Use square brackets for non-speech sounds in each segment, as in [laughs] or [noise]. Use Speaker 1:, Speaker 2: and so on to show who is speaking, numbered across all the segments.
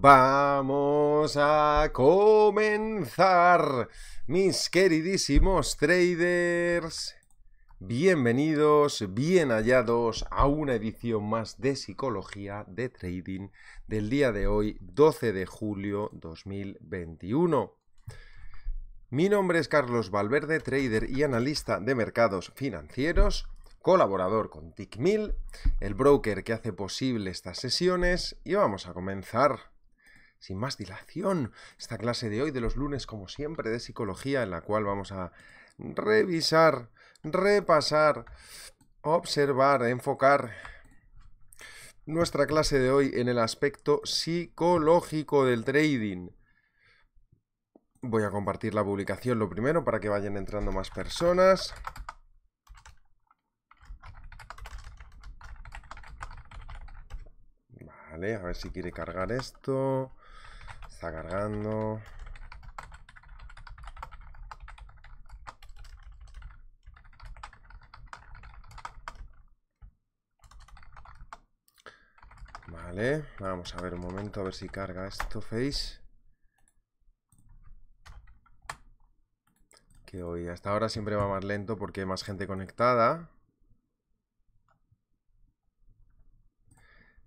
Speaker 1: Vamos a comenzar, mis queridísimos traders. Bienvenidos, bien hallados a una edición más de Psicología de Trading del día de hoy, 12 de julio 2021. Mi nombre es Carlos Valverde, trader y analista de mercados financieros colaborador con TickMill, el broker que hace posible estas sesiones y vamos a comenzar sin más dilación esta clase de hoy de los lunes como siempre de psicología en la cual vamos a revisar, repasar, observar, enfocar nuestra clase de hoy en el aspecto psicológico del trading. Voy a compartir la publicación lo primero para que vayan entrando más personas. a ver si quiere cargar esto. Está cargando. Vale, vamos a ver un momento a ver si carga esto Face. Que hoy hasta ahora siempre va más lento porque hay más gente conectada.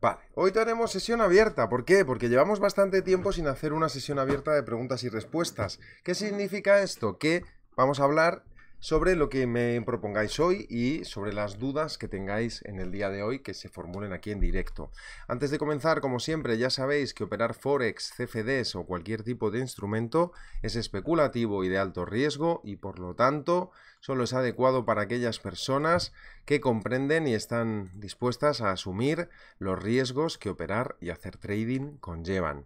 Speaker 1: Vale, hoy tenemos sesión abierta. ¿Por qué? Porque llevamos bastante tiempo sin hacer una sesión abierta de preguntas y respuestas. ¿Qué significa esto? Que vamos a hablar sobre lo que me propongáis hoy y sobre las dudas que tengáis en el día de hoy que se formulen aquí en directo. Antes de comenzar, como siempre, ya sabéis que operar forex, CFDs o cualquier tipo de instrumento es especulativo y de alto riesgo y por lo tanto solo es adecuado para aquellas personas que comprenden y están dispuestas a asumir los riesgos que operar y hacer trading conllevan.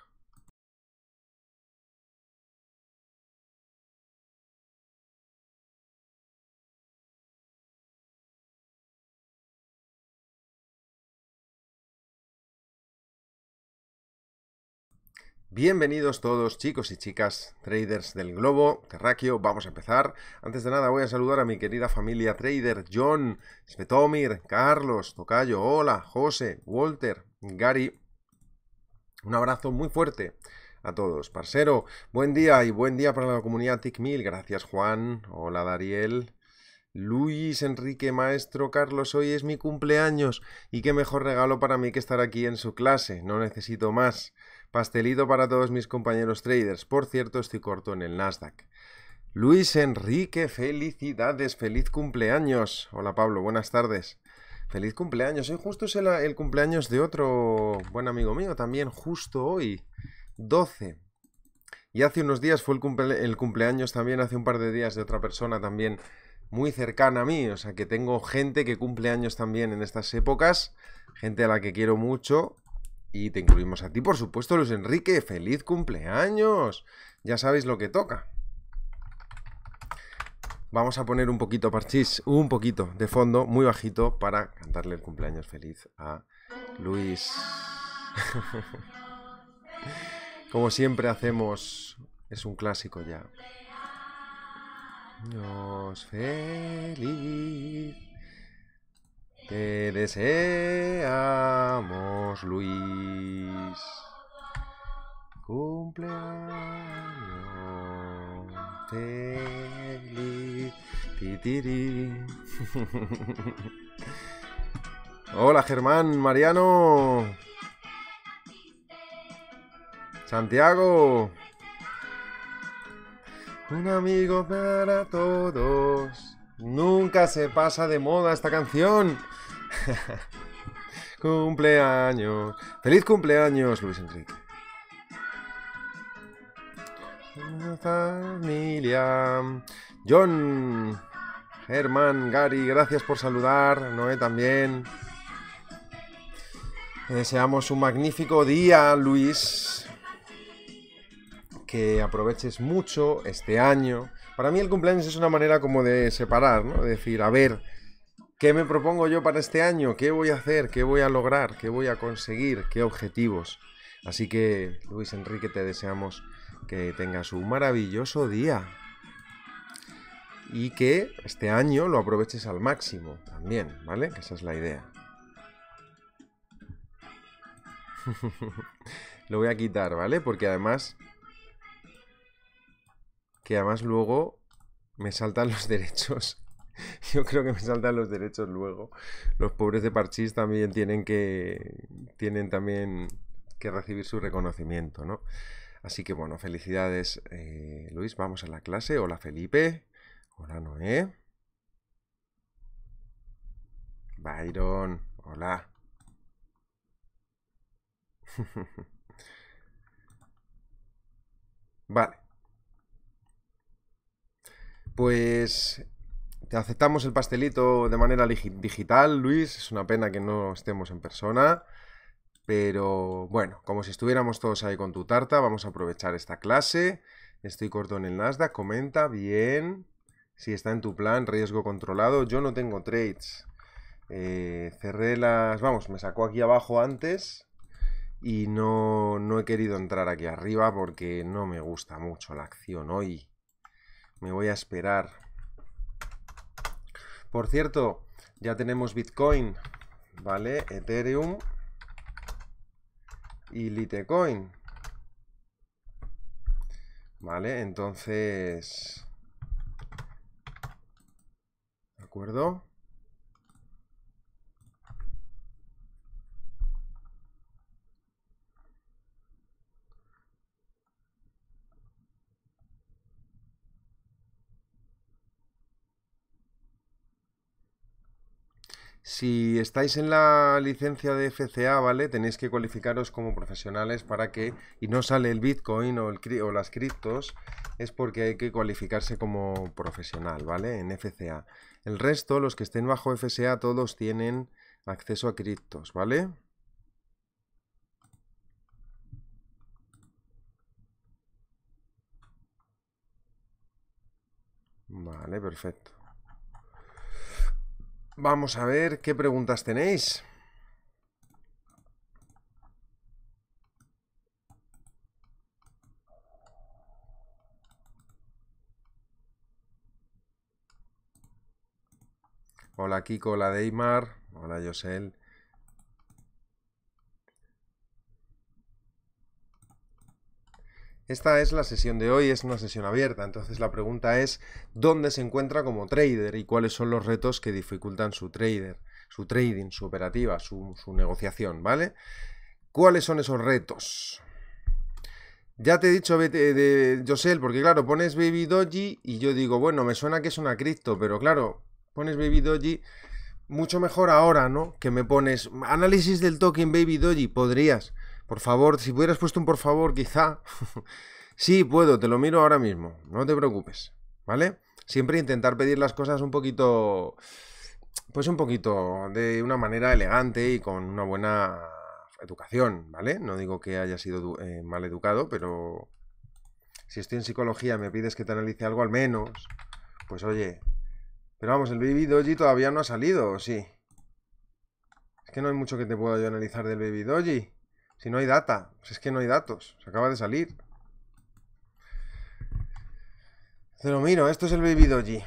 Speaker 1: Bienvenidos todos chicos y chicas traders del globo terráqueo, vamos a empezar. Antes de nada voy a saludar a mi querida familia trader, John, Svetomir, Carlos, Tocayo, hola, José, Walter, Gary. Un abrazo muy fuerte a todos. Parcero, buen día y buen día para la comunidad TICMIL. Gracias Juan, hola Dariel, Luis Enrique Maestro Carlos, hoy es mi cumpleaños y qué mejor regalo para mí que estar aquí en su clase, no necesito más. Pastelito para todos mis compañeros traders. Por cierto, estoy corto en el Nasdaq. Luis Enrique, felicidades, feliz cumpleaños. Hola Pablo, buenas tardes. Feliz cumpleaños. Hoy justo es el, cumpleaños de otro buen amigo mío, también justo hoy, 12. Y hace unos días fue el, el cumpleaños también, hace un par de días, de otra persona también muy cercana a mí. O sea que tengo gente que cumple años también en estas épocas, gente a la que quiero mucho y te incluimos a ti, por supuesto, Luis Enrique. ¡Feliz cumpleaños! Ya sabéis lo que toca. Vamos a poner un poquito parchís, un poquito de fondo, muy bajito, para cantarle el cumpleaños feliz a Luis. [laughs] Como siempre hacemos, es un clásico ya. Nos feliz que deseamos, Luis. Cumpleaños feliz. [laughs] Hola, Germán, Mariano. Santiago. Un amigo para todos. Nunca se pasa de moda esta canción. [laughs] cumpleaños. Feliz cumpleaños, Luis Enrique. Familia. John. Germán, Gary, gracias por saludar. Noé también. Te eh, deseamos un magnífico día, Luis. Que aproveches mucho este año. Para mí el cumpleaños es una manera como de separar, ¿no? De decir, a ver, ¿Qué me propongo yo para este año? ¿Qué voy a hacer? ¿Qué voy a lograr? ¿Qué voy a conseguir? ¿Qué objetivos? Así que, Luis Enrique, te deseamos que tengas un maravilloso día y que este año lo aproveches al máximo también, ¿vale? Que esa es la idea. [laughs] lo voy a quitar, ¿vale? Porque además... Que además luego me saltan los [laughs] derechos. [laughs] yo creo que me saltan los derechos luego. Los pobres de Parchís también tienen que tienen también que recibir su reconocimiento, ¿no? Así que bueno, felicidades eh, Luis, vamos a la clase. Hola Felipe, hola Noé. Byron, hola. [laughs] vale. Pues te aceptamos el pastelito de manera digital, Luis. Es una pena que no estemos en persona. Pero bueno, como si estuviéramos todos ahí con tu tarta, vamos a aprovechar esta clase. Estoy corto en el Nasdaq, comenta bien. Si está en tu plan, riesgo controlado. Yo no tengo trades. Eh, cerré las... Vamos, me sacó aquí abajo antes y no, no he querido entrar aquí arriba porque no me gusta mucho la acción hoy. Me voy a esperar. Por cierto, ya tenemos Bitcoin, ¿vale? Ethereum y Litecoin. Vale, entonces... ¿De acuerdo? Si estáis en la licencia de FCA, ¿vale? Tenéis que cualificaros como profesionales para que, y no sale el Bitcoin o, las criptos, es porque hay que cualificarse como profesional, ¿vale? En FCA. El resto, los que estén bajo FCA, todos tienen acceso a criptos, ¿vale? Vale, perfecto. Vamos a ver qué preguntas tenéis. Hola Kiko, hola Deimar, hola Yosel. Esta es la sesión de hoy, es una sesión abierta, entonces la pregunta es dónde se encuentra como trader y cuáles son los retos que dificultan su trader, su trading, su operativa, su, negociación, ¿vale? ¿Cuáles son esos retos? Ya te he dicho, de, de porque claro, pones Baby Doji y yo digo, bueno, me suena que es una cripto, pero claro, pones Baby Doji mucho mejor ahora, ¿no? Que me pones análisis del token Baby Doji, podrías por favor, si hubieras puesto un por favor, quizá. [laughs] sí, puedo, te lo miro ahora mismo. No te preocupes, ¿vale? Siempre intentar pedir las cosas un poquito. Pues un poquito de una manera elegante y con una buena educación, ¿vale? No digo que haya sido eh, mal educado, pero si estoy en psicología me pides que te analice algo al menos, pues oye. Pero vamos, el Baby Doji todavía no ha salido, ¿o sí? Es que no hay mucho que te pueda yo analizar del Baby Doji. Si no hay data, pues es que no hay datos, se acaba de salir. Pero miro, esto es el Baby Doji.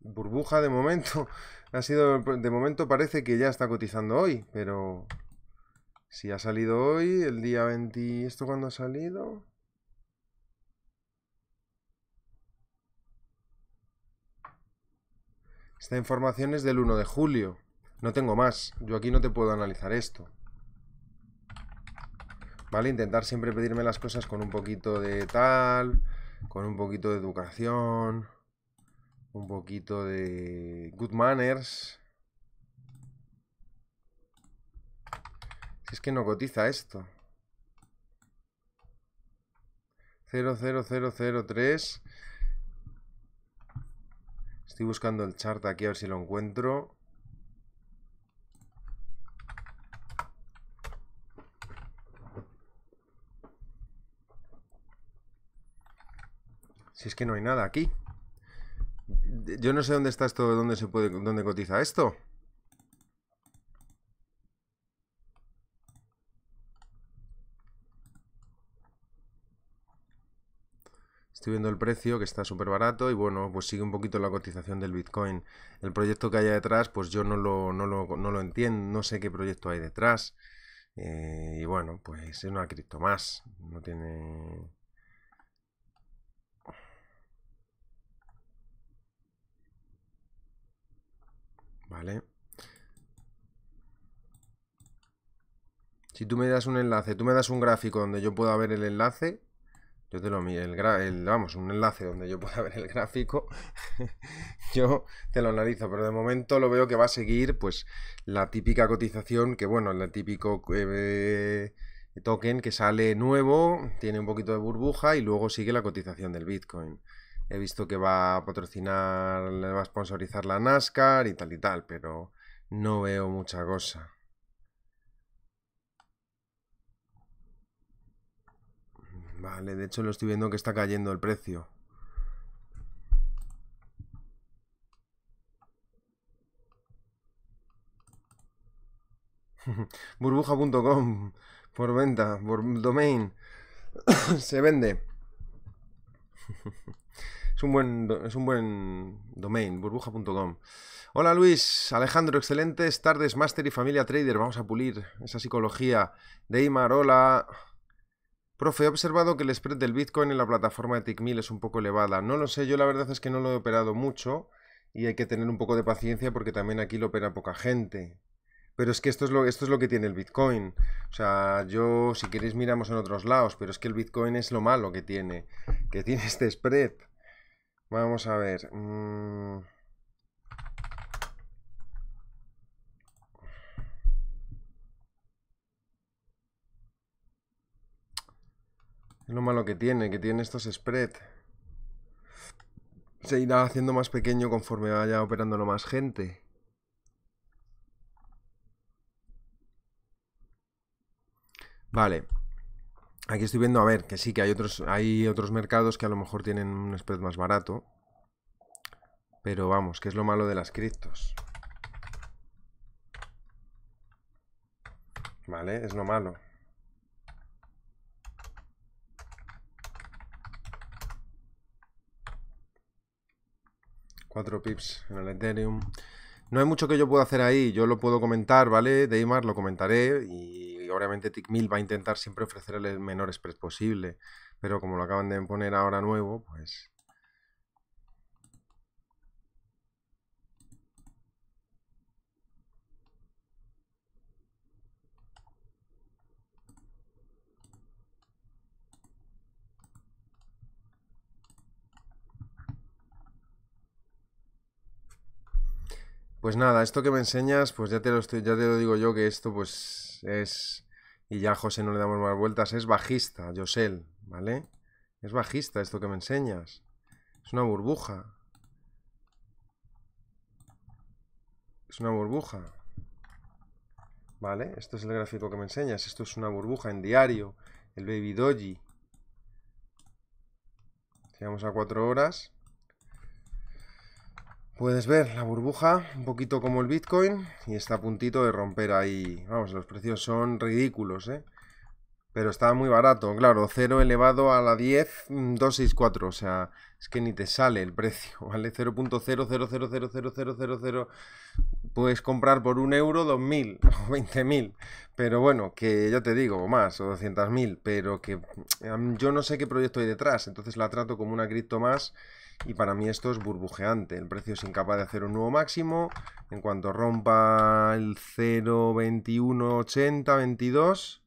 Speaker 1: Burbuja de momento. [laughs] Ha sido. De momento parece que ya está cotizando hoy, pero. Si ha salido hoy, el día 20. ¿Esto cuándo ha salido? Esta información es del 1 de julio. No tengo más. Yo aquí no te puedo analizar esto. ¿Vale? Intentar siempre pedirme las cosas con un poquito de tal, con un poquito de educación, un poquito de good manners. Si es que no cotiza esto. 00003. Estoy buscando el chart aquí a ver si lo encuentro. Si es que no hay nada aquí. Yo no sé dónde está esto, dónde se puede, dónde cotiza esto. Estoy viendo el precio, que está súper barato, y bueno, pues sigue un poquito la cotización del Bitcoin. El proyecto que haya detrás, pues yo no lo, no lo, no lo entiendo, no sé qué proyecto hay detrás. Eh, y bueno, pues es una cripto más, no tiene Vale. Si tú me das un enlace, tú me das un gráfico donde yo pueda ver el enlace, yo te lo vamos, un enlace donde yo pueda [laughs] ver el gráfico, [laughs] yo te lo analizo, pero de momento lo veo que va a seguir pues la típica cotización, que bueno, el típico eh, token que sale nuevo, tiene un poquito de burbuja y luego sigue la cotización del Bitcoin. He visto que va a patrocinar, le va a sponsorizar la NASCAR y tal y tal, pero no veo mucha cosa. Vale, de hecho lo estoy viendo que está cayendo el precio. [laughs] Burbuja.com por venta, por domain. [coughs] Se vende. [laughs] Es un buen, es un buen domain, burbuja.com. Hola Luis, Alejandro, excelentes tardes, Master y familia trader. Vamos a pulir esa psicología. Deimar, hola. Profe, he observado que el spread del Bitcoin en la plataforma de TICMIL es un poco elevada. No lo sé, yo la verdad es que no lo he operado mucho y hay que tener un poco de paciencia porque también aquí lo opera poca gente. Pero es que esto es lo, esto es lo que tiene el Bitcoin. O sea, yo, si queréis, miramos en otros lados, pero es que el Bitcoin es lo malo que tiene, que tiene este spread. Vamos a ver. Mm. Es lo malo que tiene, que tiene estos spread. Se irá haciendo más pequeño conforme vaya operándolo más gente. Vale. Aquí estoy viendo, a ver, que sí, que hay otros, hay otros mercados que a lo mejor tienen un spread más barato. Pero vamos, que es lo malo de las criptos. Vale, es lo malo. Cuatro pips en el Ethereum. No hay mucho que yo pueda hacer ahí, yo lo puedo comentar, ¿vale? Deimar lo comentaré y obviamente Mil va a intentar siempre ofrecerle el menor spread posible, pero como lo acaban de poner ahora nuevo, pues Pues nada, esto que me enseñas, pues ya te lo estoy, ya te lo digo yo que esto pues es y ya José no le damos más vueltas, es bajista, Josel, ¿vale? Es bajista esto que me enseñas. Es una burbuja. Es una burbuja. ¿Vale? Esto es el gráfico que me enseñas. Esto es una burbuja en diario. El Baby Doji. Llegamos a 4 horas. Puedes ver la burbuja, un poquito como el Bitcoin, y está a puntito de romper ahí. Vamos, los precios son ridículos, ¿eh? Pero está muy barato, claro, 0 elevado a la 10, 264, mm, o sea, es que ni te sale el precio, ¿vale? 0.00000000, puedes comprar por un euro 2.000 [laughs] o 20.000, pero bueno, que ya te digo, o más, o 200.000, pero que mm, yo no sé qué proyecto hay detrás, entonces la trato como una cripto más y para mí esto es burbujeante. El precio es incapaz de hacer un nuevo máximo. En cuanto rompa el 80, 22,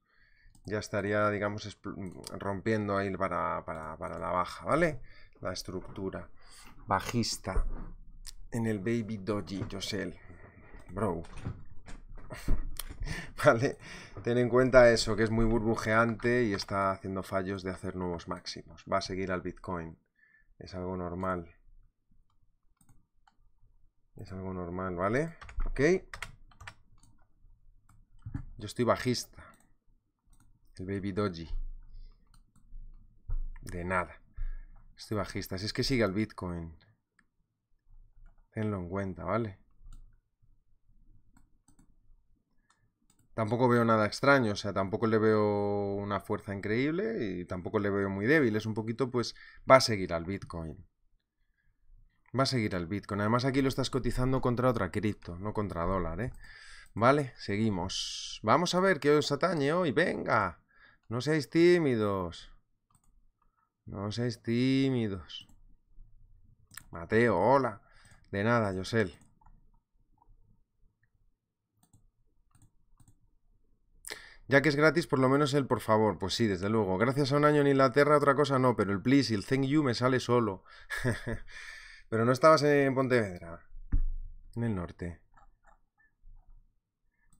Speaker 1: ya estaría, digamos, rompiendo ahí para, la baja, ¿vale? La estructura bajista en el Baby Doji, el, Bro. [laughs] ¿Vale? Ten en cuenta eso, que es muy burbujeante y está haciendo fallos de hacer nuevos máximos. Va a seguir al Bitcoin. Es algo normal. Es algo normal, ¿vale? Ok. Yo estoy bajista. El Baby Doji. De nada. Estoy bajista. Si es que sigue el Bitcoin. Tenlo en cuenta, ¿vale? Tampoco veo nada extraño, o sea, tampoco le veo una fuerza increíble y tampoco le veo muy débil. Es un poquito, pues, va a seguir al Bitcoin. Va a seguir al Bitcoin. Además, aquí lo estás cotizando contra otra cripto, no contra dólar, ¿eh? Vale, seguimos. Vamos a ver qué os atañe hoy. Venga, no seáis tímidos. No seáis tímidos. Mateo, hola. De nada, Yosel. Ya que es gratis, por lo menos el por favor. Pues sí, desde luego. Gracias a un año en Inglaterra, otra cosa no, pero el please y el thank you me sale solo. [laughs] pero no estabas en Pontevedra. En el norte.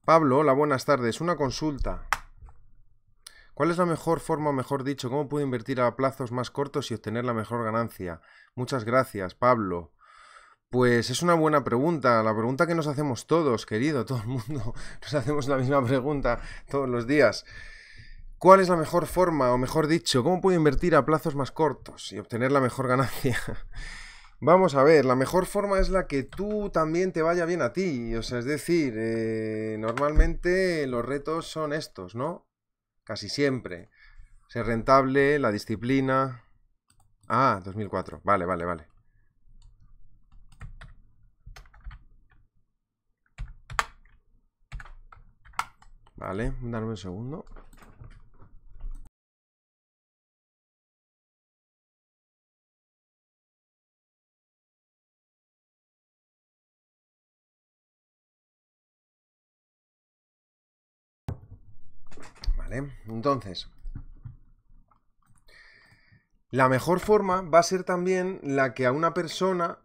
Speaker 1: Pablo, hola, buenas tardes. Una consulta. ¿Cuál es la mejor forma, mejor dicho, cómo puedo invertir a plazos más cortos y obtener la mejor ganancia? Muchas gracias, Pablo. Pues es una buena pregunta, la pregunta que nos hacemos todos, querido, todo el mundo, [laughs] nos hacemos la misma pregunta todos los días. ¿Cuál es la mejor forma, o mejor dicho, cómo puedo invertir a plazos más cortos y obtener la mejor ganancia? [laughs] Vamos a ver, la mejor forma es la que tú también te vaya bien a ti. O sea, es decir, eh, normalmente los retos son estos, ¿no? Casi siempre. Ser rentable, la disciplina. Ah, 2004. Vale, vale, vale. Vale, darme un segundo. Vale, entonces, la mejor forma va a ser también la que a una persona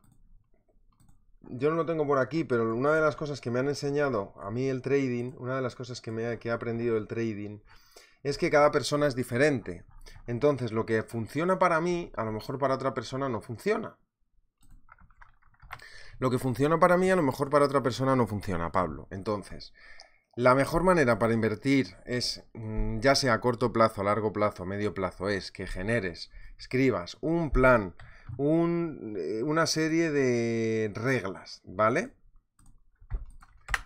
Speaker 1: yo no lo tengo por aquí, pero una de las cosas que me han enseñado a mí el trading, una de las cosas que, me que he aprendido el trading, es que cada persona es diferente. Entonces, lo que funciona para mí, a lo mejor para otra persona no funciona. Lo que funciona para mí, a lo mejor para otra persona no funciona, Pablo. Entonces, la mejor manera para invertir es, mm, ya sea a corto plazo, a largo plazo, a medio plazo, es que generes, escribas un plan eh, una serie de reglas, ¿vale?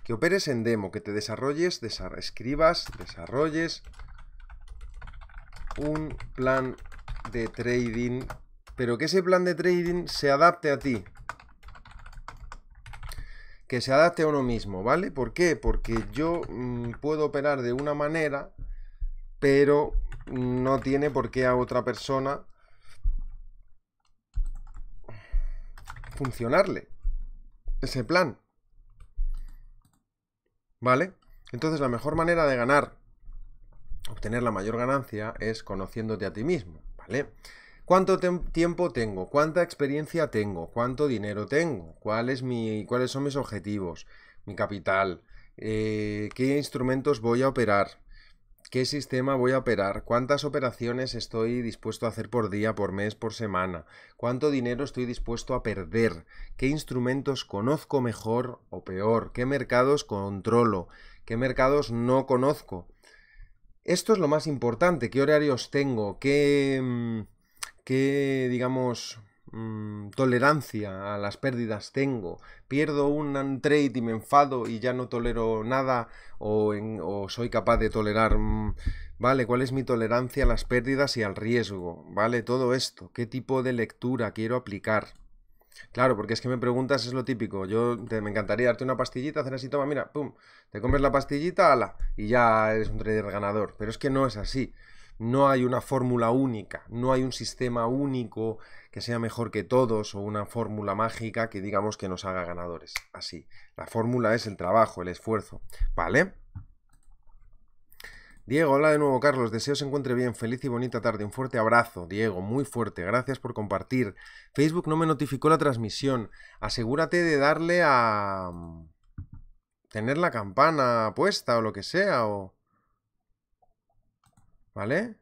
Speaker 1: Que operes en demo, que te desarrolles, escribas, desarrolles un plan de trading, pero que ese plan de trading se adapte a ti, que se adapte a uno mismo, ¿vale? ¿Por qué? Porque yo mm, puedo operar de una manera, pero no tiene por qué a otra persona funcionarle ese plan. ¿Vale? Entonces la mejor manera de ganar, obtener la mayor ganancia, es conociéndote a ti mismo, ¿vale? ¿Cuánto tiempo tengo? ¿Cuánta experiencia tengo? ¿Cuánto dinero tengo? mi, ¿Cuáles son mis objetivos? ¿Mi capital? Eh, ¿Qué instrumentos voy a operar? ¿Qué sistema voy a operar? ¿Cuántas operaciones estoy dispuesto a hacer por día, por mes, por semana? ¿Cuánto dinero estoy dispuesto a perder? ¿Qué instrumentos conozco mejor o peor? ¿Qué mercados controlo? ¿Qué mercados no conozco? Esto es lo más importante. ¿Qué horarios tengo? ¿Qué, mm, qué digamos, Mm, tolerancia a las pérdidas tengo, pierdo un trade y me enfado y ya no tolero nada o, soy capaz de tolerar, mm, ¿vale? ¿Cuál es mi tolerancia a las pérdidas y al riesgo? ¿Vale? Todo esto, ¿qué tipo de lectura quiero aplicar? Claro, porque es que me preguntas, es lo típico. Yo me encantaría darte una pastillita, hacer así, toma, mira, pum, te comes la pastillita, ala, y ya eres un trader ganador. Pero es que no es así. No hay una fórmula única, no hay un sistema único que sea mejor que todos o una fórmula mágica que digamos que nos haga ganadores. Así. La fórmula es el trabajo, el esfuerzo. ¿Vale? Diego, hola de nuevo, Carlos. Deseo se encuentre bien. Feliz y bonita tarde. Un fuerte abrazo, Diego. Muy fuerte. Gracias por compartir. Facebook no me notificó la transmisión. Asegúrate de darle a... Mm, tener la campana puesta o lo que sea o... ¿Vale?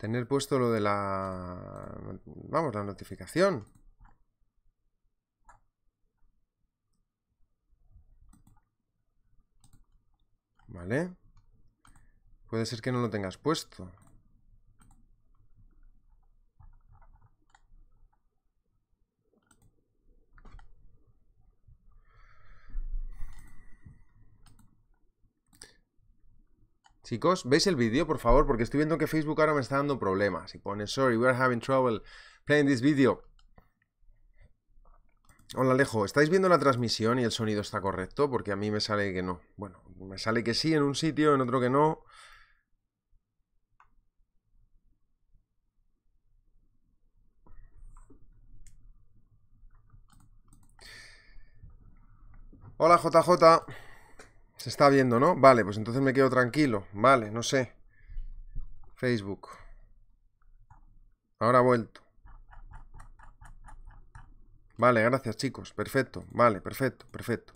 Speaker 1: Tener puesto lo de la... Vamos, la notificación. ¿Vale? Puede ser que no lo tengas puesto. Chicos, ¿veis el vídeo, por favor? Porque estoy viendo que Facebook ahora me está dando problemas. Y pone, sorry, we are having trouble playing this video. Hola Alejo, ¿estáis viendo la transmisión y el sonido está correcto? Porque a mí me sale que no. Bueno, me sale que sí en un sitio, en otro que no. Hola JJ. Se está viendo, ¿no? Vale, pues entonces me quedo tranquilo. Vale, no sé. Facebook. Ahora ha vuelto. Vale, gracias chicos. Perfecto. Vale, perfecto, perfecto.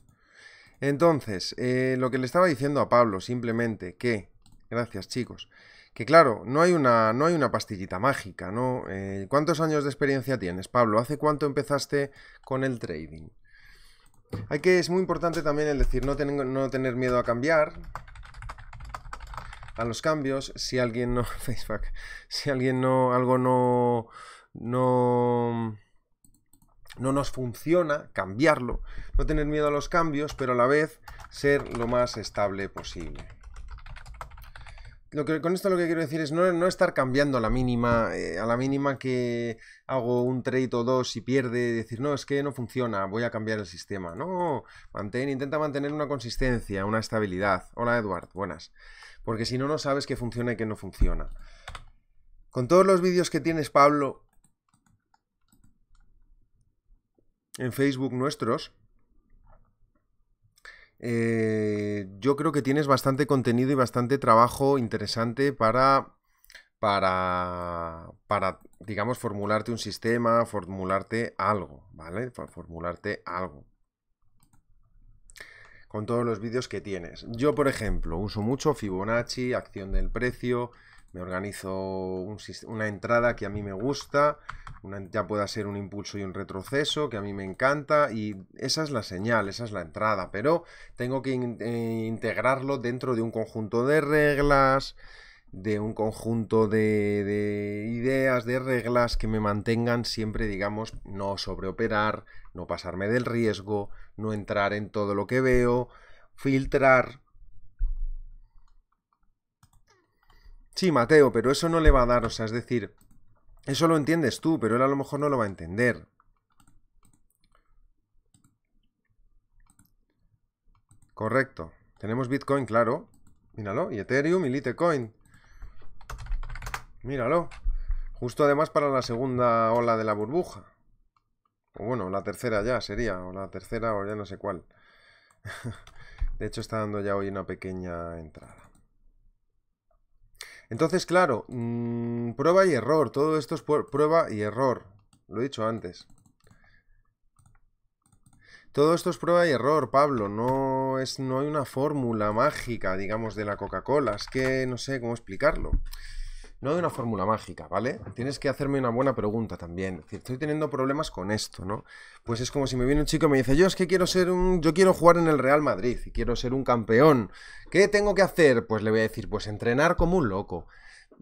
Speaker 1: Entonces, eh, lo que le estaba diciendo a Pablo, simplemente que... Gracias chicos. Que claro, no hay una, no hay una pastillita mágica, ¿no? Eh, ¿Cuántos años de experiencia tienes, Pablo? ¿Hace cuánto empezaste con el trading? Hay que, es muy importante también el decir, no, tener miedo a cambiar, a los cambios, si alguien no, [laughs] Facebook, si alguien no, algo no, no nos funciona, cambiarlo, no tener miedo a los cambios, pero a la vez ser lo más estable posible con esto lo que quiero decir es no, estar cambiando a la mínima, eh, a la mínima que hago un trade o dos y pierde, decir, no, es que no funciona, voy a cambiar el sistema. No, mantén, intenta mantener una consistencia, una estabilidad. Hola Edward, buenas. Porque si no, no sabes qué funciona y qué no funciona. Con todos los vídeos que tienes, Pablo, en Facebook nuestros, eh, yo creo que tienes bastante contenido y bastante trabajo interesante para, para, para, digamos, formularte un sistema, formularte algo, ¿vale? Formularte algo con todos los vídeos que tienes. Yo, por ejemplo, uso mucho Fibonacci, acción del precio, me organizo una entrada que a mí me gusta, ya pueda ser un impulso y un retroceso que a mí me encanta y esa es la señal, esa es la entrada, pero tengo que eh, integrarlo dentro de un conjunto de reglas, de un conjunto de, ideas, de reglas que me mantengan siempre, digamos, no sobreoperar, no pasarme del riesgo, no entrar en todo lo que veo, filtrar, Sí, Mateo, pero eso no le va a dar, o sea, es decir, eso lo entiendes tú, pero él a lo mejor no lo va a entender. Correcto. Tenemos Bitcoin, claro. Míralo. Y Ethereum y Litecoin. Míralo. Justo además para la segunda ola de la burbuja. O bueno, la tercera ya sería. O la tercera o ya no sé cuál. [laughs] De hecho está dando ya hoy una pequeña entrada. Entonces, claro, mm, prueba y error. Todo esto es prueba y error. Lo he dicho antes. Todo esto es prueba y error, Pablo. No, es, no hay una fórmula mágica, digamos, de la Coca-Cola. Es que no sé cómo explicarlo. No de una fórmula mágica, ¿vale? Tienes que hacerme una buena pregunta también. estoy teniendo problemas con esto, ¿no? Pues es como si me viene un chico y me dice, yo es que quiero ser un. Yo quiero jugar en el Real Madrid y quiero ser un campeón. ¿Qué tengo que hacer? Pues le voy a decir, pues entrenar como un loco.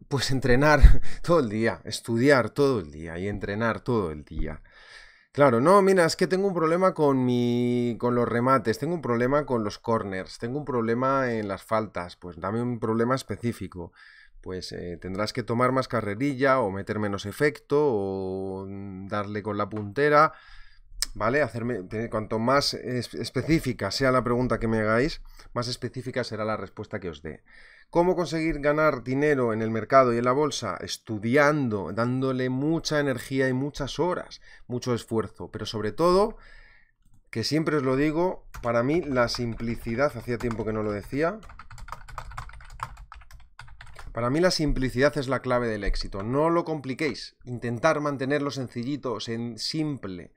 Speaker 1: Pues entrenar [laughs] todo el día, estudiar todo el día y entrenar todo el día. Claro, no, mira, es que tengo un problema con mi. con los remates, tengo un problema con los corners, tengo un problema en las faltas, pues dame un problema específico pues eh, tendrás que tomar más carrerilla o meter menos efecto o mm, darle con la puntera, ¿vale? Hacerme, cuanto más específica sea la pregunta que me hagáis, más específica será la respuesta que os dé. ¿Cómo conseguir ganar dinero en el mercado y en la bolsa? Estudiando, dándole mucha energía y muchas horas, mucho esfuerzo, pero sobre todo, que siempre os lo digo, para mí la simplicidad, hacía tiempo que no lo decía, para mí la simplicidad es la clave del éxito. No lo compliquéis. Intentar mantenerlo sencillito, en simple.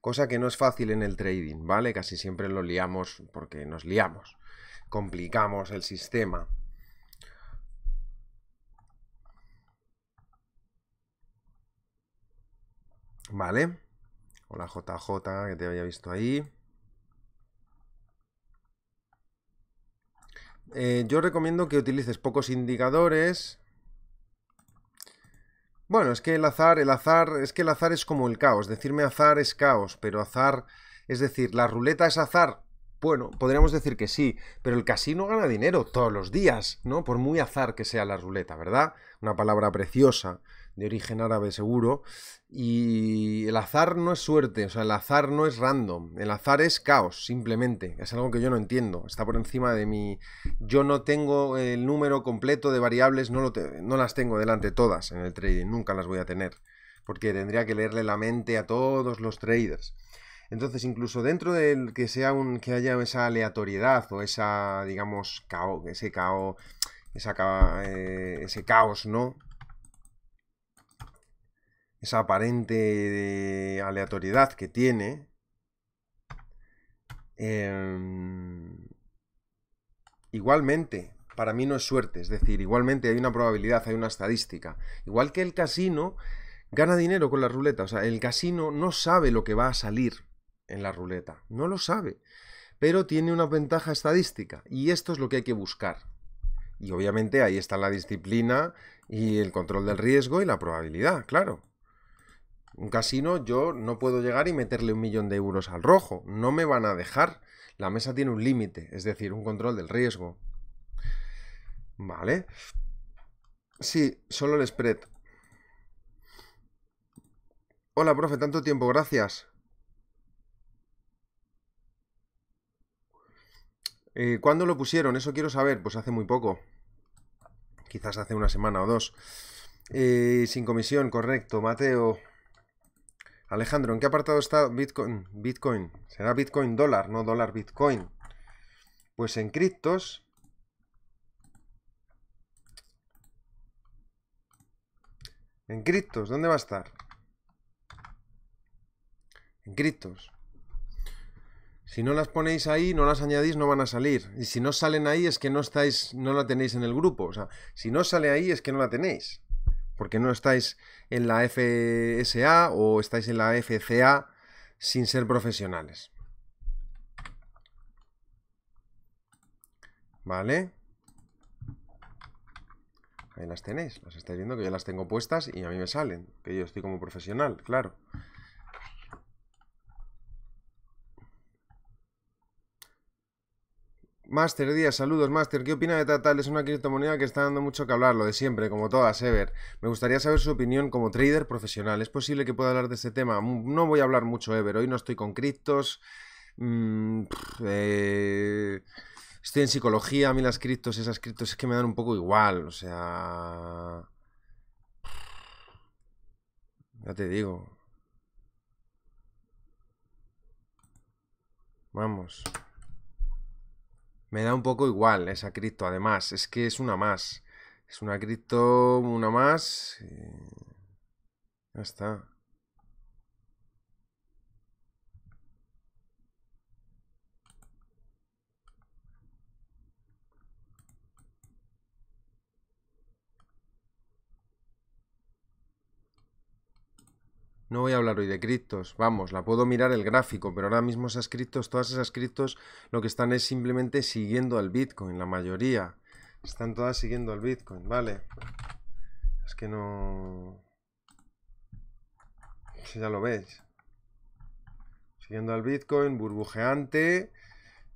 Speaker 1: Cosa que no es fácil en el trading, ¿vale? Casi siempre lo liamos porque nos liamos. Complicamos el sistema. ¿Vale? Hola JJ, que te había visto ahí. Eh, yo recomiendo que utilices pocos indicadores. Bueno, es que el azar, el azar, es que el azar es como el caos. Decirme azar es caos, pero azar, es decir, la ruleta es azar. Bueno, podríamos decir que sí, pero el casino gana dinero todos los días, ¿no? Por muy azar que sea la ruleta, ¿verdad? Una palabra preciosa de origen árabe seguro. Y el azar no es suerte, o sea, el azar no es random, el azar es caos, simplemente. Es algo que yo no entiendo, está por encima de mi... Yo no tengo el número completo de variables, no, lo no las tengo delante todas en el trading, nunca las voy a tener, porque tendría que leerle la mente a todos los traders. Entonces, incluso dentro del que sea un que haya esa aleatoriedad o esa, digamos, caos, ese caos, eh, ese caos, ¿no? esa aparente eh, aleatoriedad que tiene, em, igualmente, para mí no es suerte, es decir, igualmente hay una probabilidad, hay una estadística. Igual que el casino gana dinero con la ruleta, o sea, el casino no sabe lo que va a salir en la ruleta, no lo sabe, pero tiene una ventaja estadística y esto es lo que hay que buscar. Y obviamente ahí está la disciplina y el control del riesgo y la probabilidad, claro. Un casino yo no puedo llegar y meterle un millón de euros al rojo, no me van a dejar. La mesa tiene un límite, es decir, un control del riesgo. Vale. Sí, solo el spread. Hola, profe, tanto tiempo, gracias. Eh, ¿Cuándo lo pusieron? Eso quiero saber. Pues hace muy poco. Quizás hace una semana o dos. Eh, sin comisión, correcto, Mateo. Alejandro, ¿en qué apartado está Bitcoin? Bitcoin. Será Bitcoin dólar, no dólar Bitcoin. Pues en criptos. En criptos, ¿dónde va a estar? En criptos. Si no las ponéis ahí, no las añadís, no van a salir. Y si no salen ahí es que no estáis, no la tenéis en el grupo. O sea, si no sale ahí es que no la tenéis porque no estáis en la FSA o estáis en la FCA sin ser profesionales. ¿Vale? Ahí las tenéis, las estáis viendo que ya las tengo puestas y a mí me salen, que yo estoy como profesional, claro. Master Díaz, saludos Master, ¿qué opina de Tatal? Es una criptomoneda que está dando mucho que hablar, lo de siempre, como todas, Ever. Me gustaría saber su opinión como trader profesional. ¿Es posible que pueda hablar de este tema? Mm, no voy a hablar mucho, Ever, hoy no estoy con criptos. Mm, eh, estoy en psicología, a mí las criptos, esas criptos es que me dan un poco igual, o sea... Ya te digo. Vamos. Me da un poco igual esa cripto, además, es que es una más. Es una cripto, una más. Eh, ya está. No voy a hablar hoy de criptos, vamos, la puedo mirar el gráfico, pero ahora mismo esas criptos, todas esas criptos, lo que están es simplemente siguiendo al Bitcoin, la mayoría. Están todas siguiendo al Bitcoin, vale. Es que no... Si ya lo veis. Siguiendo al Bitcoin, burbujeante.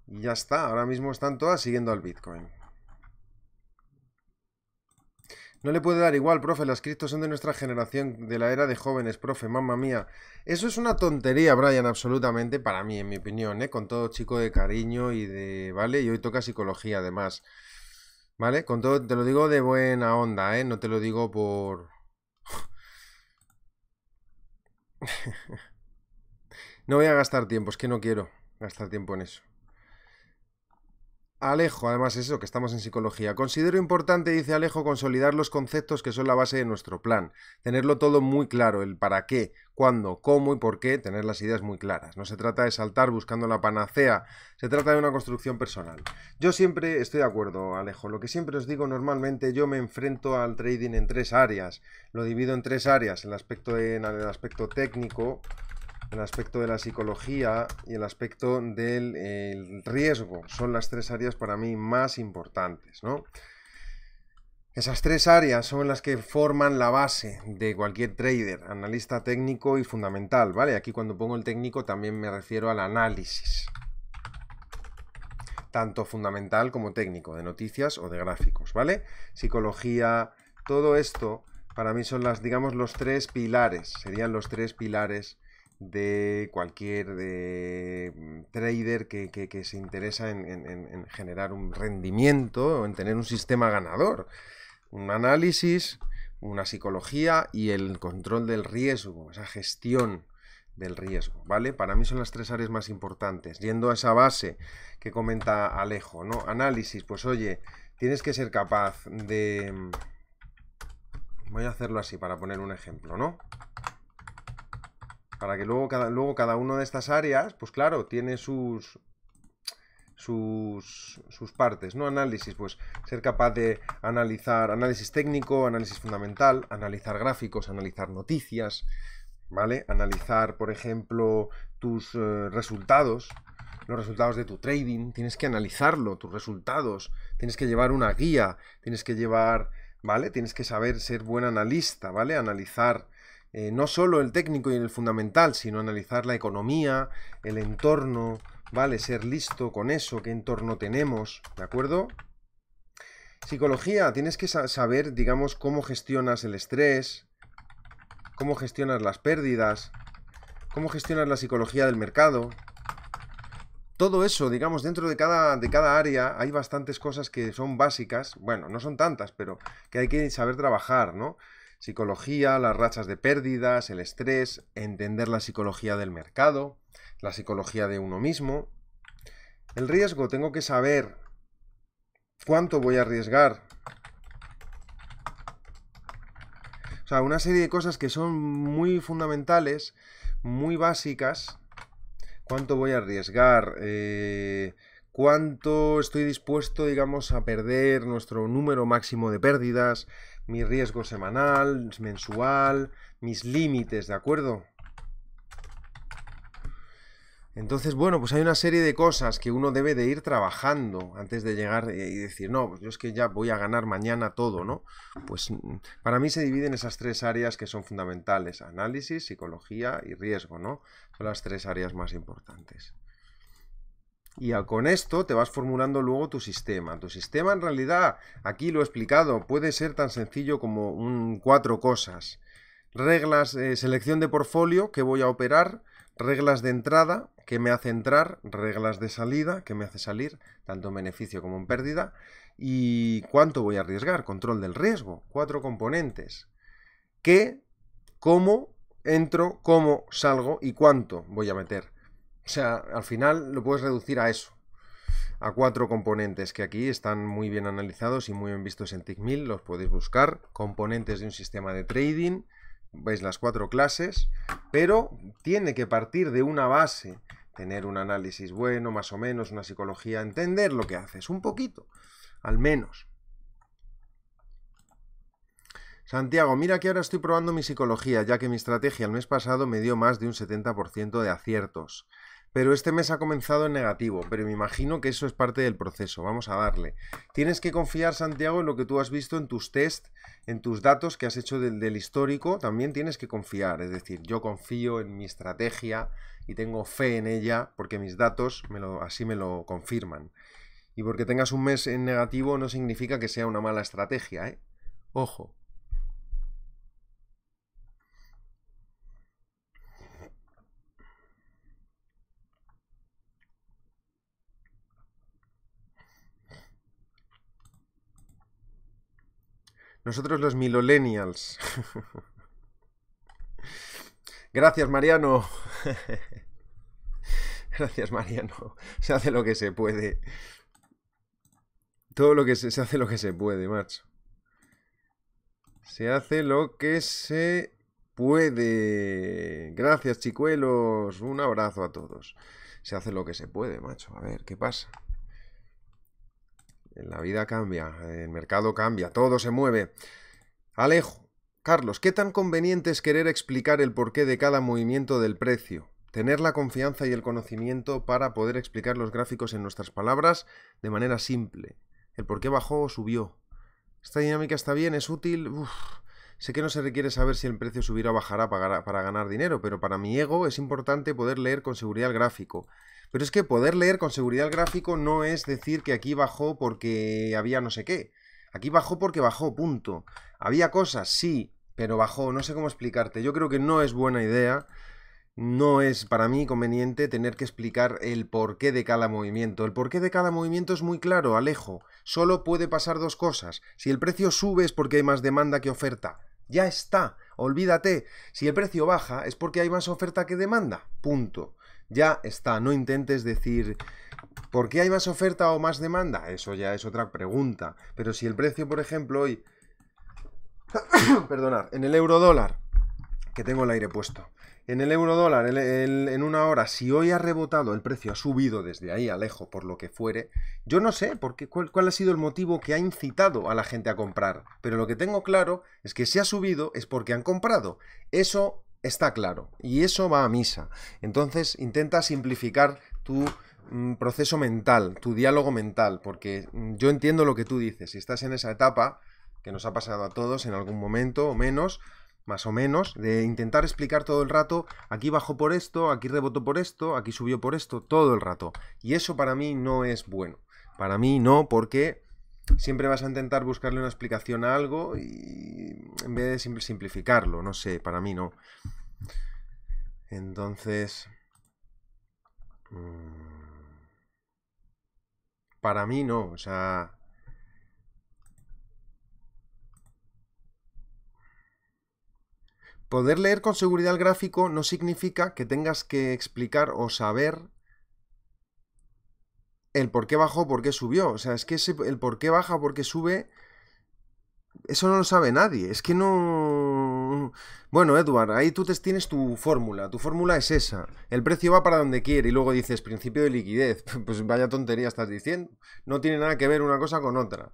Speaker 1: Y ya está, ahora mismo están todas siguiendo al Bitcoin. No le puede dar igual, profe, las criptos son de nuestra generación, de la era de jóvenes, profe, mamma mía. Eso es una tontería, Brian, absolutamente, para mí, en mi opinión, ¿eh? Con todo chico de cariño y de... ¿Vale? Y hoy toca psicología, además. ¿Vale? Con todo, te lo digo de buena onda, ¿eh? No te lo digo por... [laughs] no voy a gastar tiempo, es que no quiero gastar tiempo en eso. Alejo, además es eso que estamos en psicología. Considero importante, dice Alejo, consolidar los conceptos que son la base de nuestro plan. Tenerlo todo muy claro, el para qué, cuándo, cómo y por qué, tener las ideas muy claras. No se trata de saltar buscando la panacea, se trata de una construcción personal. Yo siempre estoy de acuerdo, Alejo. Lo que siempre os digo, normalmente yo me enfrento al trading en tres áreas. Lo divido en tres áreas, el aspecto, el aspecto técnico, el aspecto de la psicología y el aspecto del riesgo. Son las tres áreas para mí más importantes, ¿no? Esas tres áreas son las que forman la base de cualquier trader, analista técnico y fundamental, ¿vale? Aquí cuando pongo el técnico también me refiero al análisis, tanto fundamental como técnico, de noticias o de gráficos, ¿vale? Psicología, todo esto para mí son las, digamos, los tres pilares, serían los tres pilares de cualquier eh, mm, trader que, se interesa en, en, generar un rendimiento o en tener un sistema ganador. Un análisis, una psicología y el control del riesgo, esa gestión del riesgo, ¿vale? Para mí son las tres áreas más importantes. Yendo a esa base que comenta Alejo, ¿no? Análisis, pues oye, tienes que ser capaz de... Mm, voy a hacerlo así para poner un ejemplo, ¿no? Para que luego cada, luego cada uno de estas áreas, pues claro, tiene sus, sus, partes, ¿no? Análisis, pues ser capaz de analizar análisis técnico, análisis fundamental, analizar gráficos, analizar noticias, ¿vale? Analizar, por ejemplo, tus eh, resultados, los resultados de tu trading, tienes que analizarlo, tus resultados, tienes que llevar una guía, tienes que llevar, ¿vale? Tienes que saber ser buen analista, ¿vale? Analizar eh, no solo el técnico y el fundamental, sino analizar la economía, el entorno, ¿vale? Ser listo con eso, qué entorno tenemos, ¿de acuerdo? Psicología, tienes que saber, digamos, cómo gestionas el estrés, cómo gestionas las pérdidas, cómo gestionas la psicología del mercado. Todo eso, digamos, dentro de de cada área hay bastantes cosas que son básicas, bueno, no son tantas, pero que hay que saber trabajar, ¿no? Psicología, las rachas de pérdidas, el estrés, entender la psicología del mercado, la psicología de uno mismo. El riesgo, tengo que saber cuánto voy a arriesgar. O sea, una serie de cosas que son muy fundamentales, muy básicas. ¿Cuánto voy a arriesgar? Eh, ¿Cuánto estoy dispuesto, digamos, a perder nuestro número máximo de pérdidas? mi riesgo semanal, mensual, mis límites, ¿de acuerdo? Entonces, bueno, pues hay una serie de cosas que uno debe de ir trabajando antes de llegar eh, y decir, no, pues yo es que ya voy a ganar mañana todo, ¿no? Pues mm, para mí se dividen esas tres áreas que son fundamentales, análisis, psicología y riesgo, ¿no? Son las tres áreas más importantes. Y con esto te vas formulando luego tu sistema. Tu sistema en realidad, aquí lo he explicado, puede ser tan sencillo como cuatro cosas. Reglas, de eh, selección de portfolio que voy a operar, reglas de entrada que me hace entrar, reglas de salida que me hace salir, tanto en beneficio como en pérdida, y cuánto voy a arriesgar, control del riesgo, cuatro componentes. ¿Qué, cómo entro, cómo salgo y cuánto voy a meter? O sea, al final lo puedes reducir a eso, a cuatro componentes que aquí están muy bien analizados y muy bien vistos en TICMIL, los podéis buscar, componentes de un sistema de trading, veis las cuatro clases, pero tiene que partir de una base, tener un análisis bueno, más o menos, una psicología, entender lo que haces, un poquito, al menos. Santiago, mira que ahora estoy probando mi psicología, ya que mi estrategia el mes pasado me dio más de un 70% de aciertos. Pero este mes ha comenzado en negativo, pero me imagino que eso es parte del proceso. Vamos a darle. Tienes que confiar, Santiago, en lo que tú has visto en tus test, en tus datos que has hecho del, histórico. También tienes que confiar. Es decir, yo confío en mi estrategia y tengo fe en ella porque mis datos así me lo confirman. Y porque tengas un mes en negativo no significa que sea una mala estrategia, ¿eh? Ojo. Nosotros los millennials. [laughs] Gracias, Mariano. [laughs] Gracias, Mariano. Se hace lo que se puede. Todo lo que se, se hace lo que se puede, macho. Se hace lo que se puede. Gracias, chicuelos. Un abrazo a todos. Se hace lo que se puede, macho. A ver, ¿qué pasa? La vida cambia, el mercado cambia, todo se mueve. Alejo, Carlos, ¿qué tan conveniente es querer explicar el porqué de cada movimiento del precio? Tener la confianza y el conocimiento para poder explicar los gráficos en nuestras palabras de manera simple. El por qué bajó o subió. Esta dinámica está bien, es útil. Uf. Sé que no se requiere saber si el precio subirá o bajará para ganar dinero, pero para mi ego es importante poder leer con seguridad el gráfico. Pero es que poder leer con seguridad el gráfico no es decir que aquí bajó porque había no sé qué. Aquí bajó porque bajó, punto. Había cosas, sí, pero bajó, no sé cómo explicarte. Yo creo que no es buena idea, no es para mí conveniente tener que explicar el porqué de cada movimiento. El porqué de cada movimiento es muy claro, Alejo. Solo puede pasar dos cosas. Si el precio sube es porque hay más demanda que oferta. Ya está, olvídate. Si el precio baja es porque hay más oferta que demanda. Punto ya está. No intentes decir, ¿por qué hay más oferta o más demanda? Eso ya es otra pregunta. Pero si el precio, por ejemplo, hoy... [coughs] Perdonad, en el euro dólar, que tengo el aire puesto. En el euro dólar, en una hora, si hoy ha rebotado, el precio ha subido desde ahí, alejo, por lo que fuere, yo no sé por qué, cuál, cuál ha sido el motivo que ha incitado a la gente a comprar, pero lo que tengo claro es que si ha subido es porque han comprado. Eso está claro y eso va a misa. Entonces intenta simplificar tu mm, proceso mental, tu diálogo mental, porque mm, yo entiendo lo que tú dices. Si estás en esa etapa, que nos ha pasado a todos en algún momento o menos, más o menos, de intentar explicar todo el rato, aquí bajó por esto, aquí rebotó por esto, aquí subió por esto, todo el rato. Y eso para mí no es bueno. Para mí no, porque siempre vas a intentar buscarle una explicación a algo y en vez de simplificarlo, no sé, para mí no. Entonces, mm, para mí no, o sea... Poder leer con seguridad el gráfico no significa que tengas que explicar o saber el por qué bajó, por qué subió. O sea, es que el por qué baja, por qué sube, eso no lo sabe nadie. Es que no... Bueno, Edward, ahí tú te tienes tu fórmula. Tu fórmula es esa. El precio va para donde quiere y luego dices principio de liquidez. [laughs] Pues vaya tontería estás diciendo. No tiene nada que ver una cosa con otra.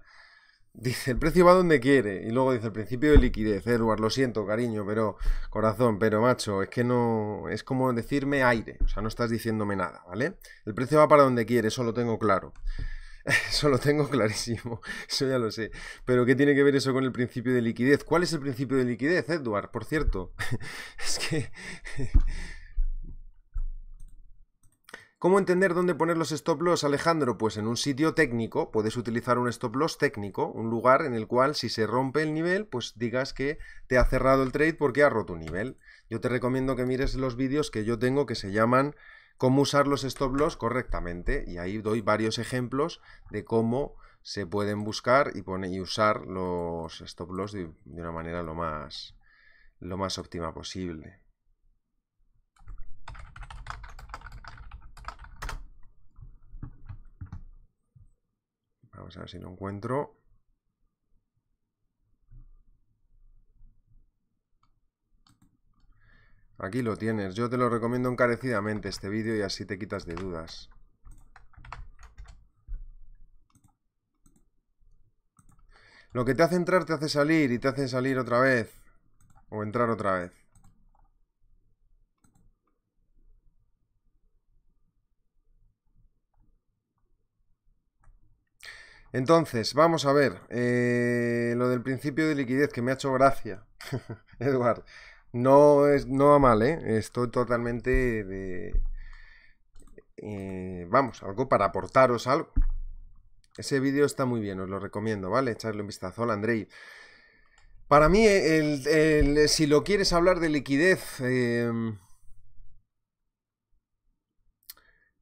Speaker 1: Dice, el precio va donde quiere. Y luego dice, el principio de liquidez. Edward, lo siento, cariño, pero corazón, pero macho, es que no... Es como decirme aire. O sea, no estás diciéndome nada, ¿vale? El precio va para donde quiere, eso lo tengo claro. [laughs] Eso lo tengo clarísimo, [laughs] eso ya lo sé. Pero ¿qué tiene que ver eso con el principio de liquidez? ¿Cuál es el principio de liquidez, Edward? Por cierto, [laughs] es que... ¿Cómo entender dónde poner los stop loss, Alejandro? Pues en un sitio técnico, puedes utilizar un stop loss técnico, un lugar en el cual si se rompe el nivel, pues digas que te ha cerrado el trade porque ha roto un nivel. Yo te recomiendo que mires los vídeos que yo tengo que se llaman cómo usar los stop loss correctamente y ahí doy varios ejemplos de cómo se pueden buscar y, poner, y usar los stop loss de, una manera lo más, lo más óptima posible. Vamos a ver si lo encuentro. Aquí lo tienes. Yo te lo recomiendo encarecidamente este vídeo y así te quitas de dudas. Lo que te hace entrar te hace salir y te hace salir otra vez. O entrar otra vez. Entonces, vamos a ver, eh, lo del principio de liquidez que me ha hecho gracia, [laughs] Eduard. No es no va mal, ¿eh? Estoy totalmente de... Eh, vamos, algo para aportaros algo. Ese vídeo está muy bien, os lo recomiendo, ¿vale? Echarle un vistazo al Andrei. Para mí, si lo quieres hablar de liquidez... Em,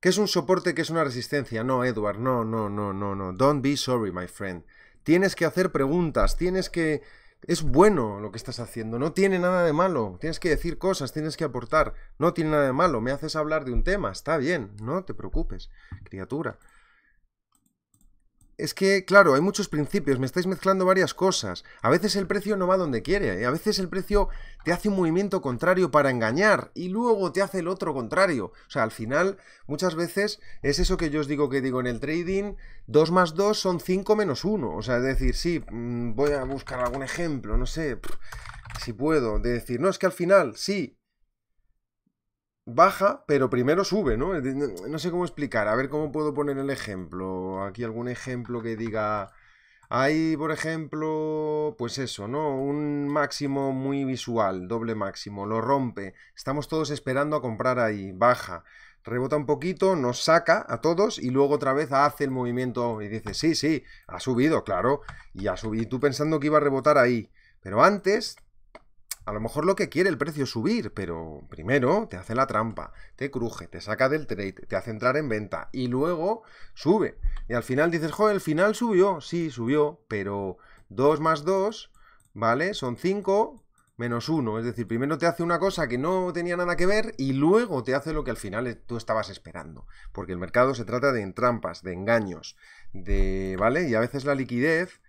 Speaker 1: ¿Qué es un soporte? que es una resistencia? No, Edward, no, no, no, no, no. Don't be sorry, my friend. Tienes que hacer preguntas, tienes que... Es bueno lo que estás haciendo, no tiene nada de malo. Tienes que decir cosas, tienes que aportar. No tiene nada de malo. Me haces hablar de un tema, está bien, no te preocupes, criatura. Es que, claro, hay muchos principios, me estáis mezclando varias cosas. A veces el precio no va donde quiere, y ¿eh? a veces el precio te hace un movimiento contrario para engañar y luego te hace el otro contrario. O sea, al final, muchas veces es eso que yo os digo que digo en el trading, 2 más 2 son 5 menos 1. O sea, es decir, sí, mm, voy a buscar algún ejemplo, no sé, si puedo, de decir, no, es que al final, sí, baja, pero primero sube, ¿no? No sé cómo explicar, a ver cómo puedo poner el ejemplo. Aquí algún ejemplo que diga... Hay, por ejemplo, pues eso, ¿no? Un máximo muy visual, doble máximo, lo rompe. Estamos todos esperando a comprar ahí, baja. Rebota un poquito, nos saca a todos y luego otra vez hace el movimiento y dice, sí, sí, ha subido, claro. Y, ha subido, tú pensando que iba a rebotar ahí. Pero antes a lo mejor lo que quiere el precio subir, pero primero te hace la trampa, te cruje, te saca del trade, te hace entrar en venta y luego sube. Y al final dices, joder, el final subió, sí, subió, pero 2 más 2, ¿vale? Son 5 menos 1. Es decir, primero te hace una cosa que no tenía nada que ver y luego te hace lo que al final tú estabas esperando. Porque el mercado se trata de trampas, de engaños, de, ¿vale? Y a veces la liquidez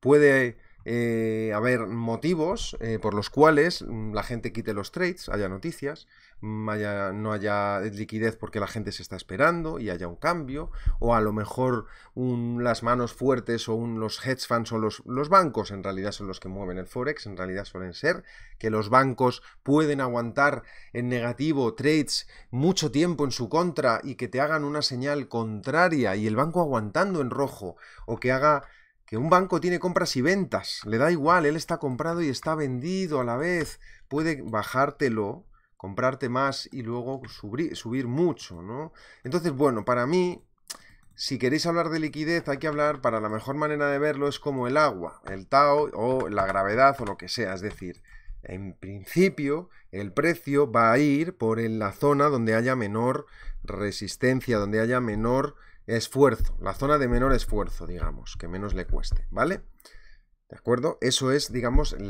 Speaker 1: puede eh, a haber motivos eh, por los cuales mm, la gente quite los trades, haya noticias, mm, no haya liquidez porque la gente se está esperando y haya un cambio, o a lo mejor las manos fuertes o los hedge funds o los bancos en realidad son los que mueven el forex, en realidad suelen ser, que los bancos pueden aguantar en negativo trades mucho tiempo en su contra y que te hagan una señal contraria y el banco aguantando en rojo, o que haga que un banco tiene compras y ventas, le da igual, él está comprado y está vendido a la vez, puede bajártelo, comprarte más y luego subir, subir mucho, ¿no? Entonces, bueno, para mí, si queréis hablar de liquidez, hay que hablar, para la mejor manera de verlo, es como el agua, el Tao o la gravedad o lo que sea, es decir, en principio, el precio va a ir por en la zona donde haya menor resistencia, donde haya menor esfuerzo, la zona de menor esfuerzo, digamos, que menos le cueste, ¿vale? ¿De acuerdo? Eso es, digamos, el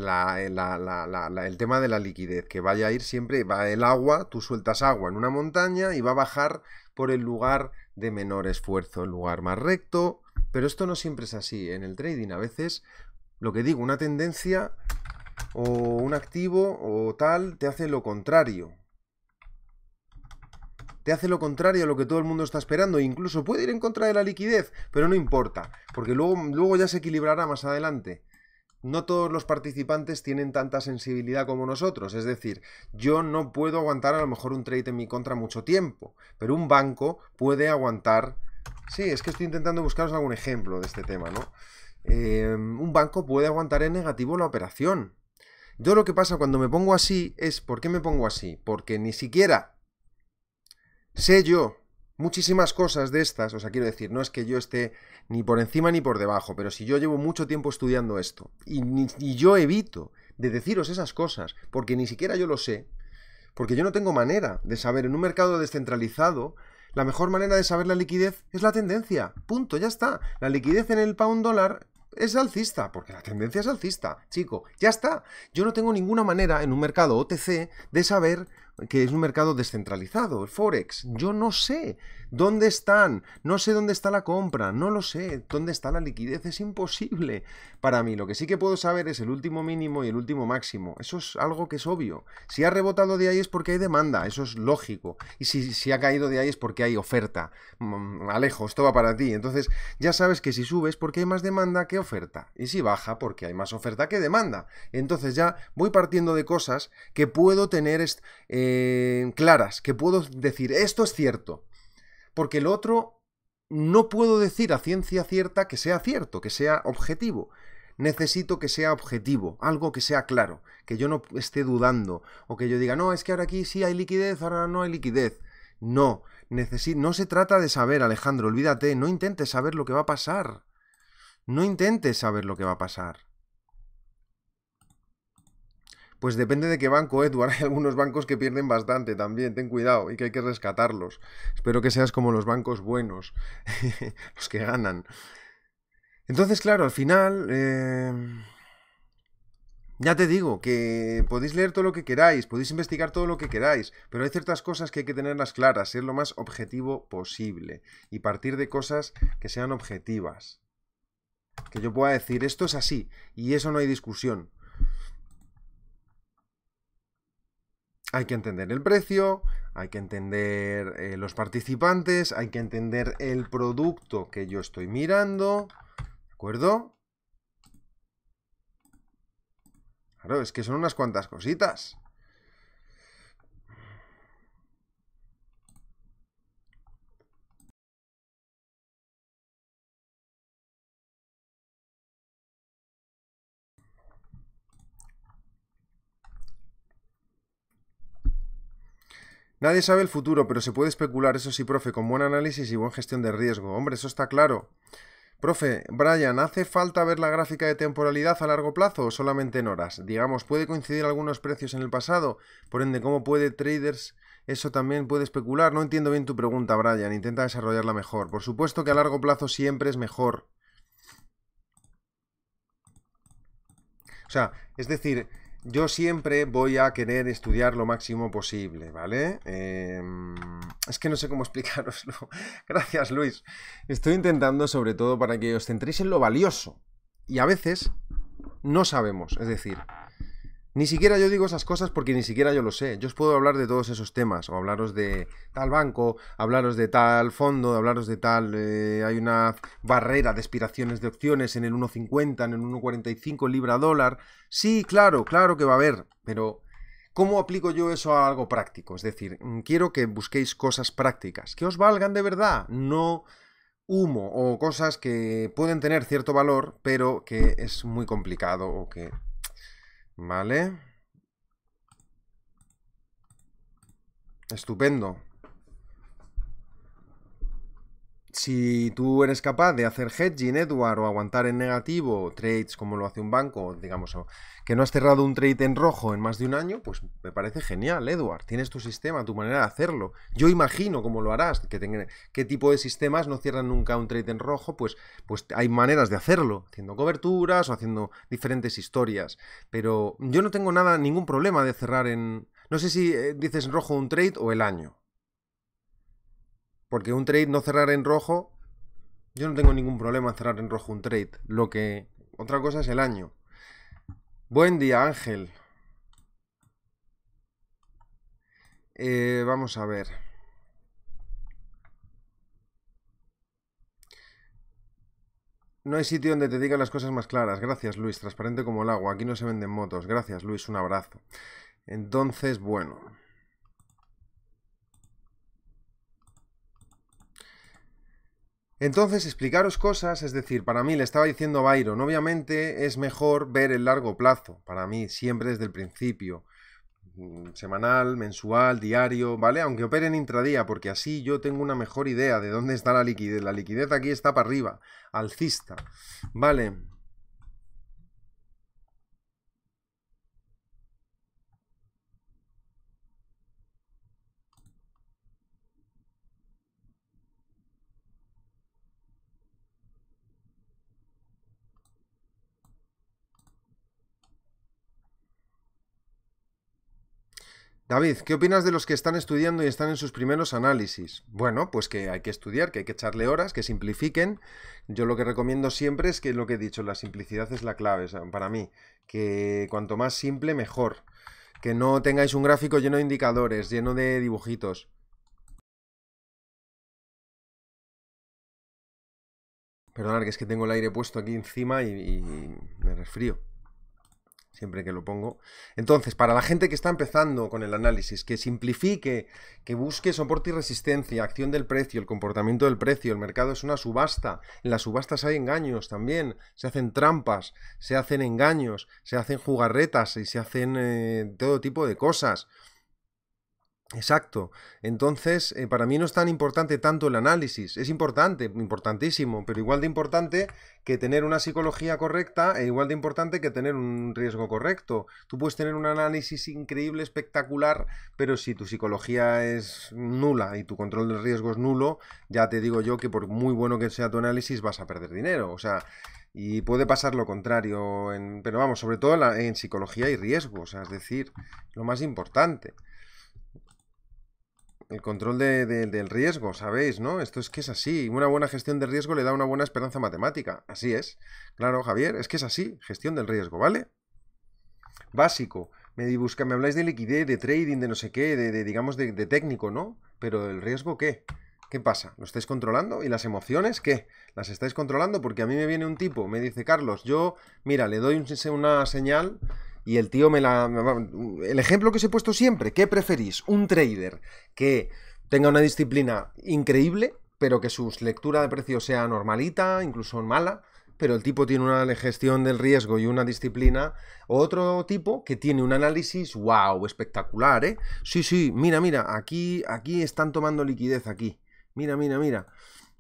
Speaker 1: tema de la liquidez, que vaya a ir siempre, va el agua, tú sueltas agua en una montaña y va a bajar por el lugar de menor esfuerzo, el lugar más recto, pero esto no siempre es así. En el trading a veces, lo que digo, una tendencia o un activo o tal te hace lo contrario, te hace lo contrario a lo que todo el mundo está esperando, e incluso puede ir en contra de la liquidez, pero no importa, porque luego, luego ya se equilibrará más adelante no todos los participantes tienen tanta sensibilidad como nosotros. Es decir, yo no puedo aguantar a lo mejor un trade en mi contra mucho tiempo, pero un banco puede aguantar... Sí, es que estoy intentando buscaros algún ejemplo de este tema, ¿no? Eh, un banco puede aguantar en negativo la operación. Yo lo que pasa cuando me pongo así es... ¿Por qué me pongo así? Porque ni siquiera Sé yo muchísimas cosas de estas, o sea, quiero decir, no es que yo esté ni por encima ni por debajo, pero si yo llevo mucho tiempo estudiando esto y, yo evito de deciros esas cosas, porque ni siquiera yo lo sé, porque yo no tengo manera de saber en un mercado descentralizado la mejor manera de saber la liquidez es la tendencia. Punto, ya está. La liquidez en el pound dólar es alcista, porque la tendencia es alcista, chico. Ya está. Yo no tengo ninguna manera en un mercado OTC de saber que es un mercado descentralizado, el Forex. Yo no sé ¿Dónde están? No sé dónde está la compra, no lo sé. ¿Dónde está la liquidez? Es imposible para mí. Lo que sí que puedo saber es el último mínimo y el último máximo. Eso es algo que es obvio. Si ha rebotado de ahí es porque hay demanda, eso es lógico. Y si, si ha caído de ahí es porque hay oferta. Mm, Alejo, esto va para ti. Entonces ya sabes que si subes porque hay más demanda que oferta. Y si baja porque hay más oferta que demanda. Entonces ya voy partiendo de cosas que puedo tener eh, claras, que puedo decir, esto es cierto porque el otro no puedo decir a ciencia cierta que sea cierto, que sea objetivo. Necesito que sea objetivo, algo que sea claro, que yo no esté dudando, o que yo diga, no, es que ahora aquí sí hay liquidez, ahora no hay liquidez. No, no se trata de saber, Alejandro, olvídate, no intentes saber lo que va a pasar. No intentes saber lo que va a pasar. Pues depende de qué banco, Edward. ¿eh? Hay algunos bancos que pierden bastante también, ten cuidado, y que hay que rescatarlos. Espero que seas como los bancos buenos, [laughs] los que ganan. Entonces, claro, al final... Eh, ya te digo que podéis leer todo lo que queráis, podéis investigar todo lo que queráis, pero hay ciertas cosas que hay que tenerlas claras, ser lo más objetivo posible y partir de cosas que sean objetivas. Que yo pueda decir, esto es así y eso no hay discusión hay que entender el precio, hay que entender eh, los participantes, hay que entender el producto que yo estoy mirando, ¿de acuerdo? Claro, es que son unas cuantas cositas. Nadie sabe el futuro, pero se puede especular, eso sí, profe, con buen análisis y buena gestión de riesgo. Hombre, eso está claro. Profe, Brian, ¿hace falta ver la gráfica de temporalidad a largo plazo o solamente en horas? Digamos, ¿puede coincidir algunos precios en el pasado? Por ende, ¿cómo puede traders eso también puede especular? No entiendo bien tu pregunta, Brian, intenta desarrollarla mejor. Por supuesto que a largo plazo siempre es mejor. O sea, es decir, yo siempre voy a querer estudiar lo máximo posible, ¿vale? Em, es que no sé cómo [laughs] explicaroslo. Gracias, Luis. Estoy intentando sobre todo para que os centréis en lo valioso. Y a veces no sabemos, es decir, ni siquiera yo digo esas cosas porque ni siquiera yo lo sé. Yo os puedo hablar de todos esos temas, o hablaros de tal banco, hablaros de tal fondo, hablaros de tal... Eh, hay una barrera de expiraciones de opciones en el 1.50, en el 1.45 libra dólar. Sí, claro, claro que va a haber, pero ¿Cómo aplico yo eso a algo práctico? Es decir, mm, quiero que busquéis cosas prácticas, que os valgan de verdad, no humo o cosas que pueden tener cierto valor, pero que es muy complicado o que Vale. Estupendo. si tú eres capaz de hacer hedging, Edward, o aguantar en negativo trades como lo hace un banco, digamos, que no has cerrado un trade en rojo en más de un año, pues me parece genial, Edward. Tienes tu sistema, tu manera de hacerlo. Yo imagino cómo lo harás, que qué tipo de sistemas no cierran nunca un trade en rojo, pues, pues hay maneras de hacerlo, haciendo coberturas o haciendo diferentes historias. Pero yo no tengo nada, ningún problema de cerrar en... No sé si eh, dices en rojo un trade o el año. Porque un trade no cerrar en rojo, yo no tengo ningún problema en cerrar en rojo un trade. Lo que. Otra cosa es el año. Buen día, Ángel. Eh, vamos a ver. No hay sitio donde te digan las cosas más claras. Gracias, Luis. Transparente como el agua. Aquí no se venden motos. Gracias, Luis. Un abrazo. Entonces, bueno. Entonces, explicaros cosas, es decir, para mí le estaba diciendo Byron, obviamente es mejor ver el largo plazo, para mí, siempre desde el principio, mm, semanal, mensual, diario, ¿vale? Aunque operen intradía, porque así yo tengo una mejor idea de dónde está la liquidez. La liquidez aquí está para arriba, alcista, ¿vale? David, ¿qué opinas de los que están estudiando y están en sus primeros análisis? Bueno, pues que hay que estudiar, que hay que echarle horas, que simplifiquen. Yo lo que recomiendo siempre es que lo que he dicho, la simplicidad es la clave para mí, que cuanto más simple mejor, que no tengáis un gráfico lleno de indicadores, lleno de dibujitos. Perdonad, que es que tengo el aire puesto aquí encima y, y me resfrío siempre que lo pongo. Entonces, para la gente que está empezando con el análisis, que simplifique, que busque soporte y resistencia, acción del precio, el comportamiento del precio, el mercado es una subasta, en las subastas hay engaños también, se hacen trampas, se hacen engaños, se hacen jugarretas y se hacen eh, todo tipo de cosas. Exacto. Entonces, eh, para mí no es tan importante tanto el análisis. Es importante, importantísimo, pero igual de importante que tener una psicología correcta e igual de importante que tener un riesgo correcto. Tú puedes tener un análisis increíble, espectacular, pero si tu psicología es nula y tu control del riesgo es nulo, ya te digo yo que por muy bueno que sea tu análisis vas a perder dinero. O sea, y puede pasar lo contrario, pero vamos, sobre todo en, psicología y riesgos. o sea, es decir, lo más importante el control del riesgo, ¿sabéis? ¿No? Esto es que es así. Una buena gestión de riesgo le da una buena esperanza matemática. Así es. Claro, Javier, es que es así. Gestión del riesgo, ¿vale? Básico. Me, busca, me habláis de liquidez, de trading, de no sé qué, de, digamos, de, técnico, ¿no? Pero el riesgo, ¿qué? ¿Qué pasa? ¿Lo estáis controlando? ¿Y las emociones qué? ¿Las estáis controlando? Porque a mí me viene un tipo, me dice, Carlos, yo, mira, le doy una señal y el tío me la... El ejemplo que os he puesto siempre, ¿qué preferís? ¿Un trader que tenga una disciplina increíble, pero que su lectura de precios sea normalita, incluso mala? pero el tipo tiene una gestión del riesgo y una disciplina. Otro tipo que tiene un análisis, wow, espectacular, ¿eh? Sí, sí, mira, mira, aquí, aquí están tomando liquidez, aquí. Mira, mira, mira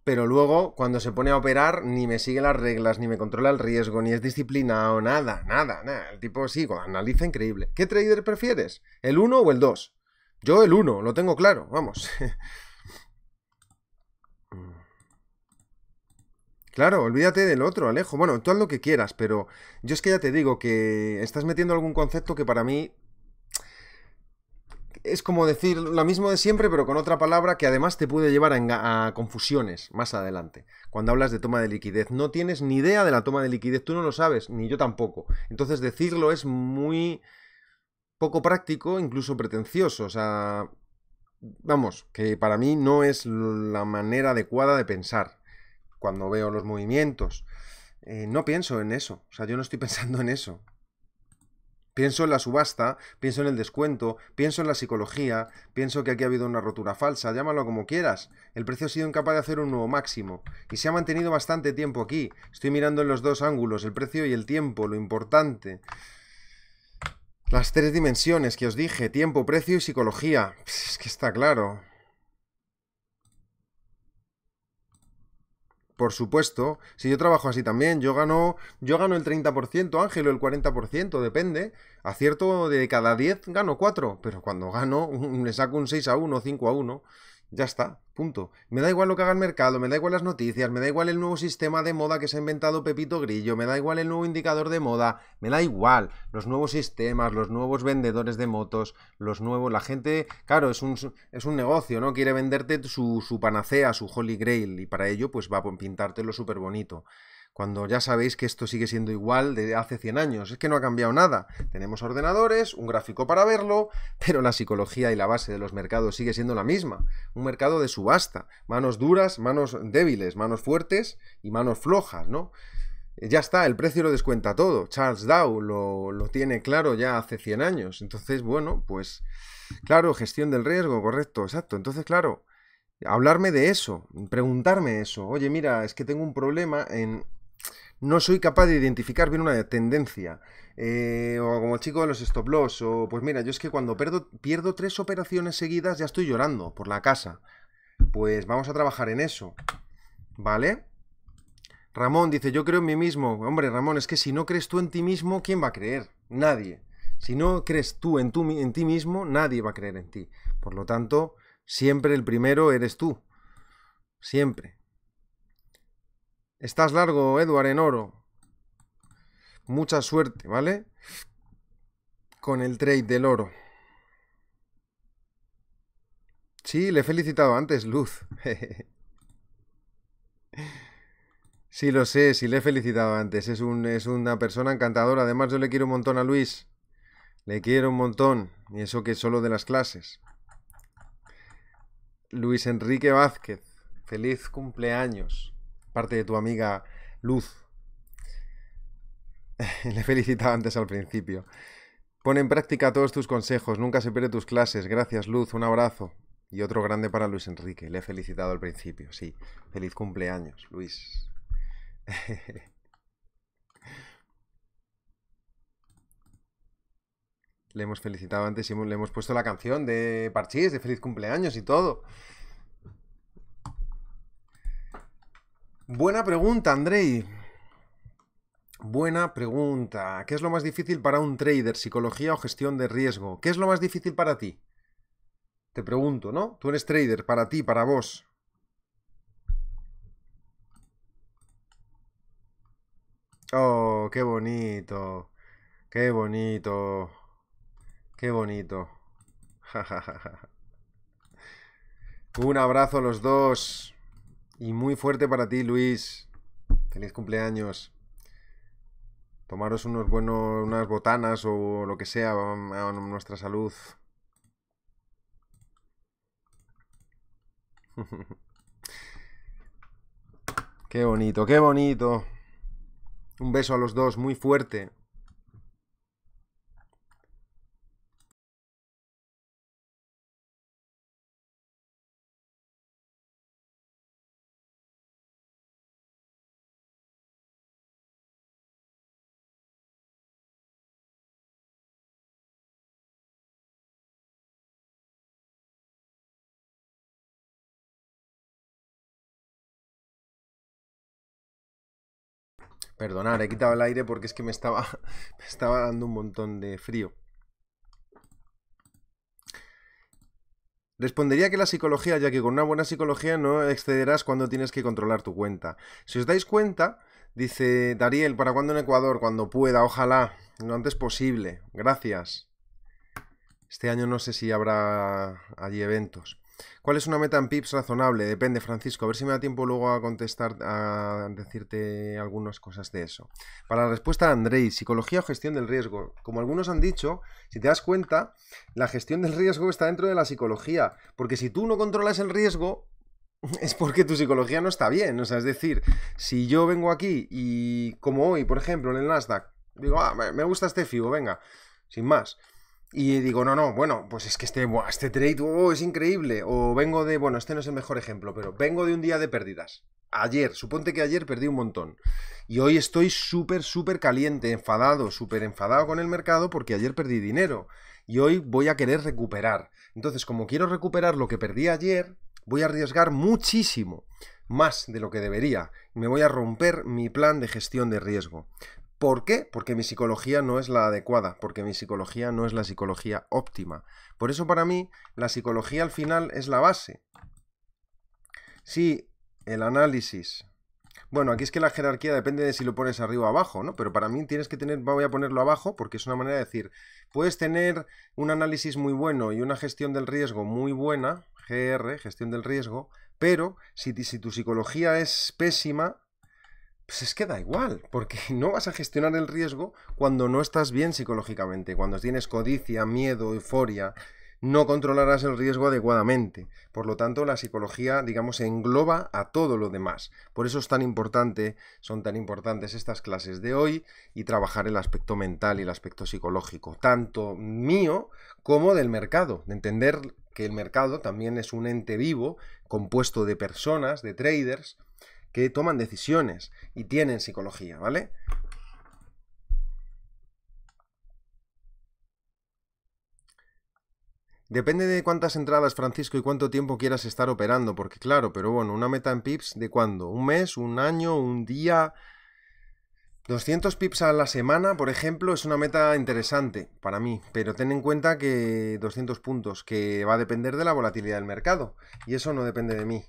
Speaker 1: pero luego cuando se pone a operar ni me sigue las reglas, ni me controla el riesgo, ni es disciplinado, nada, nada, nada. El tipo sí, analiza increíble. ¿Qué trader prefieres? ¿El 1 o el 2? Yo el 1, lo tengo claro, vamos. [laughs] Mm. Claro, olvídate del otro, Alejo. Bueno, tú haz lo que quieras, pero yo es que ya te digo que estás metiendo algún concepto que para mí es como decir lo mismo de siempre, pero con otra palabra que además te puede llevar a, confusiones más adelante. Cuando hablas de toma de liquidez, no tienes ni idea de la toma de liquidez, tú no lo sabes, ni yo tampoco. Entonces decirlo es muy poco práctico, incluso pretencioso. O sea, vamos, que para mí no es la manera adecuada de pensar cuando veo los movimientos. Eh, no pienso en eso, o sea, yo no estoy [laughs] pensando en eso. Pienso en la subasta, pienso en el descuento, pienso en la psicología, pienso que aquí ha habido una rotura falsa, llámalo como quieras. El precio ha sido incapaz de hacer un nuevo máximo y se ha mantenido bastante tiempo aquí. Estoy mirando en los dos ángulos, el precio y el tiempo, lo importante. Las tres dimensiones que os dije, tiempo, precio y psicología. Es que está claro. por supuesto, si yo trabajo así también, yo gano, yo gano el 30%, Ángel, o el 40%, depende. Acierto de cada 10 gano 4, pero cuando gano [laughs] le saco un 6 a 1, 5 a 1. Ya está, punto. Me da igual lo que haga el mercado, me da igual las noticias, me da igual el nuevo sistema de moda que se ha inventado Pepito Grillo, me da igual el nuevo indicador de moda, me da igual los nuevos sistemas, los nuevos vendedores de motos, los nuevos... La gente, claro, es un, es un negocio, ¿no? Quiere venderte su, panacea, su holy grail, y para ello pues va a lo súper bonito cuando ya sabéis que esto sigue siendo igual de hace 100 años. Es que no ha cambiado nada. Tenemos ordenadores, un gráfico para verlo, [laughs] pero la psicología y la base de los mercados sigue siendo la misma. Un mercado de subasta. Manos duras, manos débiles, manos fuertes y manos flojas, ¿no? Eh, ya está, el precio lo descuenta todo. Charles Dow lo, lo tiene claro ya hace 100 años. Entonces, bueno, pues claro, gestión del riesgo, correcto, exacto. Entonces, claro, hablarme de eso, preguntarme eso. Oye, mira, es que tengo un problema en no soy capaz de identificar bien una tendencia. Eh, o como el chico de los stop loss, o pues mira, yo es que cuando pierdo tres operaciones seguidas ya estoy llorando por la casa. Pues vamos a trabajar en eso. ¿Vale? Ramón dice, yo creo en mí mismo. Hombre, Ramón, es que si no crees tú en ti mismo, ¿quién va a creer? Nadie. Si no crees tú en, en ti mismo, nadie va a creer en ti. Por lo tanto, siempre el primero eres tú. Siempre. Estás largo, Edward, en oro. Mucha suerte, ¿vale? Con el trade del oro. Sí, le he felicitado antes, Luz. [laughs] sí, lo sé, sí le he felicitado antes. Es, un, es una persona encantadora. Además, yo le quiero un montón a Luis. Le quiero un montón. Y eso que es solo de las clases. Luis Enrique Vázquez. Feliz cumpleaños parte de tu amiga Luz. [laughs] Le felicitaba antes al principio. Pon en práctica todos tus consejos, nunca se pierde tus clases. Gracias, Luz, un abrazo. Y otro grande para Luis Enrique. Le he felicitado al principio, sí. Feliz cumpleaños, Luis. [laughs] le hemos felicitado antes y le hemos puesto la canción de Parchís, de feliz cumpleaños y todo. Buena pregunta, Andrei. Buena pregunta. ¿Qué es lo más difícil para un trader? ¿Psicología o gestión de riesgo? ¿Qué es lo más difícil para ti? Te pregunto, ¿no? Tú eres trader, para ti, para vos. Oh, qué bonito. Qué bonito. Qué bonito. [laughs] Un abrazo a los dos. Y muy fuerte para ti, Luis. Feliz cumpleaños. Tomaros unos buenos, unas botanas o lo que sea um, a nuestra salud. [laughs] qué bonito, qué bonito. Un beso a los dos, muy fuerte. Perdonad, he quitado el aire porque es que me estaba, [laughs] me estaba dando un montón de frío. Respondería que la psicología, ya que con una buena psicología no excederás cuando tienes que controlar tu cuenta. Si os dais cuenta, dice Dariel, ¿para cuándo en Ecuador? Cuando pueda, ojalá, lo antes posible. Gracias. Este año no sé si habrá allí eventos. ¿Cuál es una meta en pips razonable? Depende, Francisco. A ver si me da tiempo luego a contestar, a decirte algunas cosas de eso. Para la respuesta de psicología o gestión del riesgo. Como algunos han dicho, si te das cuenta, la gestión del riesgo está dentro de la psicología. Porque si tú no controlas el riesgo, [laughs] es porque tu psicología no está bien. O sea, es decir, si yo vengo aquí y como hoy, por ejemplo, en el Nasdaq, digo, ah, me gusta este FIBO, venga, sin más. Y digo, no, no, bueno, pues es que este, este trade oh, es increíble. O vengo de, bueno, este no es el mejor ejemplo, pero vengo de un día de pérdidas. Ayer, suponte que ayer perdí un montón. Y hoy estoy súper, súper caliente, enfadado, súper enfadado con el mercado porque ayer perdí dinero. Y hoy voy a querer recuperar. Entonces, como quiero recuperar lo que perdí ayer, voy a arriesgar muchísimo, más de lo que debería. Me voy a romper mi plan de gestión de riesgo. ¿Por qué? Porque mi psicología no es la adecuada, porque mi psicología no es la psicología óptima. Por eso para mí la psicología al final es la base. Si el análisis... Bueno, aquí es que la jerarquía depende de si lo pones arriba o abajo, ¿no? Pero para mí tienes que tener, voy a ponerlo abajo porque es una manera de decir, puedes tener un análisis muy bueno y una gestión del riesgo muy buena, GR, gestión del riesgo, pero si, si tu psicología es pésima, pues es que da igual, porque [laughs] no vas a gestionar el riesgo cuando no estás bien psicológicamente, cuando tienes codicia, miedo, euforia, no controlarás el riesgo adecuadamente. Por lo tanto, la psicología, digamos, engloba a todo lo demás. Por eso es tan importante, son tan importantes estas clases de hoy y trabajar el aspecto mental y el aspecto psicológico, tanto mío como del mercado, de entender que el mercado también es un ente vivo compuesto de personas, de traders, que toman decisiones y tienen psicología, ¿vale? Depende de cuántas entradas, Francisco, y cuánto tiempo quieras estar operando, porque claro, pero bueno, una meta en pips de cuándo? ¿Un mes? ¿Un año? ¿Un día? 200 pips a la semana, por ejemplo, es una meta interesante para mí, pero ten en cuenta que 200 puntos, que va a depender de la volatilidad del mercado, y eso no depende de mí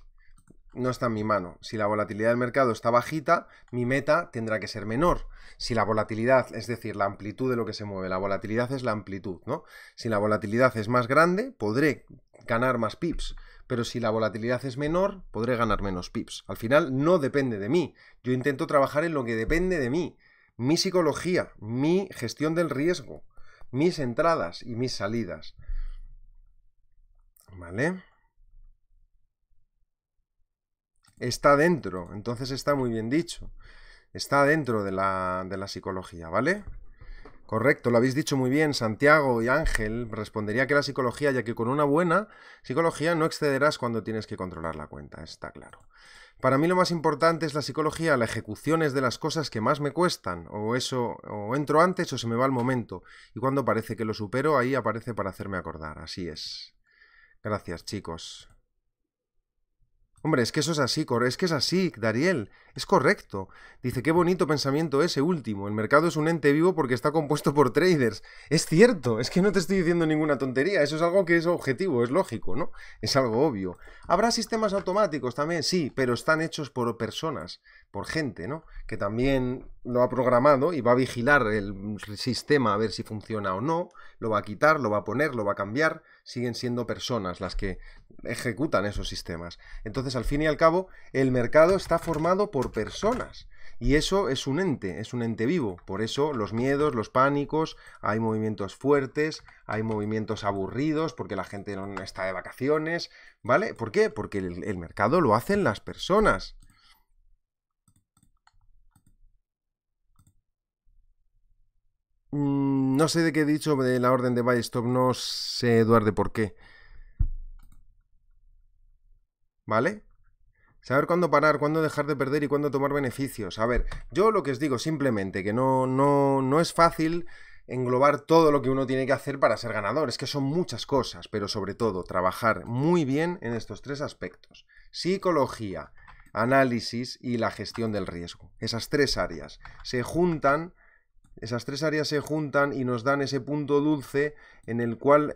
Speaker 1: no está en mi mano. Si la volatilidad del mercado está bajita, mi meta tendrá que ser menor. Si la volatilidad, es decir, la amplitud de lo que se mueve, la volatilidad es la amplitud, ¿no? Si la volatilidad es más grande, podré ganar más pips, pero si la volatilidad es menor, podré ganar menos pips. Al final no depende de mí. Yo intento trabajar en lo que depende de mí, mi psicología, mi gestión del riesgo, mis entradas y mis salidas. ¿Vale? está dentro, entonces está muy bien dicho. Está dentro de la, de la psicología, ¿vale? Correcto, lo habéis dicho muy bien, Santiago y Ángel. Respondería que la psicología, ya que con una buena psicología no excederás cuando tienes que controlar la cuenta, está claro. Para mí lo más importante es la psicología, la ejecución es de las cosas que más me cuestan, o eso, o entro antes o se me va el momento, y cuando parece que lo supero, ahí aparece para hacerme acordar, así es. Gracias, chicos. Hombre, es que eso es así, es que es así, Dariel, es correcto. Dice, qué bonito pensamiento ese último. El mercado es un ente vivo porque está compuesto por traders. Es cierto, es que no te estoy diciendo ninguna tontería, eso es algo que es objetivo, es lógico, ¿no? Es algo obvio. ¿Habrá sistemas automáticos también? Sí, pero están hechos por personas por gente, ¿no? Que también lo ha programado y va a vigilar el sistema a ver si funciona o no, lo va a quitar, lo va a poner, lo va a cambiar, siguen siendo personas las que ejecutan esos sistemas. Entonces, al fin y al cabo, el mercado está formado por personas. Y eso es un ente, es un ente vivo. Por eso los miedos, los pánicos, hay movimientos fuertes, hay movimientos aburridos porque la gente no está de vacaciones, ¿vale? ¿Por qué? Porque el, el mercado lo hacen las personas. Mm, no sé de qué he dicho de la orden de buy stop, no sé, Eduardo, por qué. ¿Vale? Saber cuándo parar, cuándo dejar de perder y cuándo tomar beneficios. A ver, yo lo que os digo simplemente, que no, no, no es fácil englobar todo lo que uno tiene que hacer para ser ganador. Es que son muchas cosas, pero sobre todo trabajar muy bien en estos tres aspectos. Psicología, análisis y la gestión del riesgo. Esas tres áreas se juntan esas tres áreas se juntan y nos dan ese punto dulce en el cual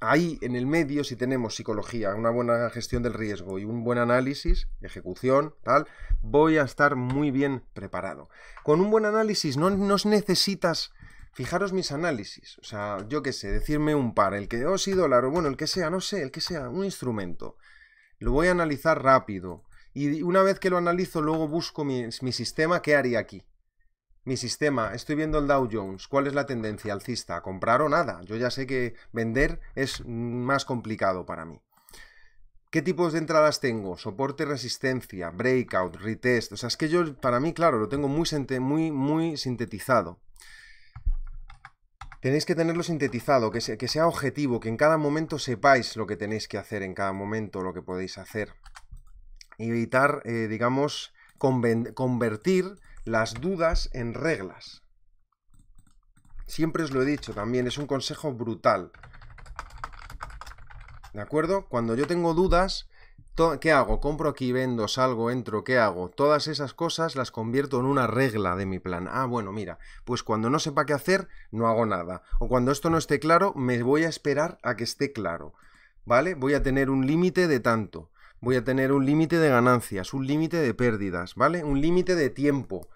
Speaker 1: ahí en el medio, si tenemos psicología, una buena gestión del riesgo y un buen análisis, ejecución, tal, voy a estar muy bien preparado. Con un buen análisis no nos necesitas... Fijaros mis análisis, o sea, yo qué sé, decirme un par, el que oh sí dólar, o bueno, el que sea, no sé, el que sea, un instrumento. Lo voy a analizar rápido. Y una vez que lo analizo, luego busco mi, mi sistema, ¿qué haría aquí? mi sistema, estoy viendo el Dow Jones, ¿cuál es la tendencia alcista? ¿Comprar o nada? Yo ya sé que vender es más complicado para mí. ¿Qué tipos de entradas tengo? Soporte, resistencia, breakout, retest. O sea, es que yo, para mí, claro, lo tengo muy, muy, muy sintetizado. Tenéis que tenerlo sintetizado, que, sea objetivo, que en cada momento sepáis lo que tenéis que hacer, en cada momento lo que podéis hacer. evitar, eh, digamos, convertir las dudas en reglas. Siempre os lo he dicho también, es un consejo brutal. ¿De acuerdo? Cuando yo tengo dudas, ¿qué hago? ¿Compro aquí, vendo, salgo, entro? ¿Qué hago? Todas esas cosas las convierto en una regla de mi plan. Ah, bueno, mira, pues cuando no sepa qué hacer, no hago nada. O cuando esto no esté claro, me voy a esperar a que esté claro. ¿Vale? Voy a tener un límite de tanto voy a tener un límite de ganancias, un límite de pérdidas, ¿vale? Un límite de tiempo,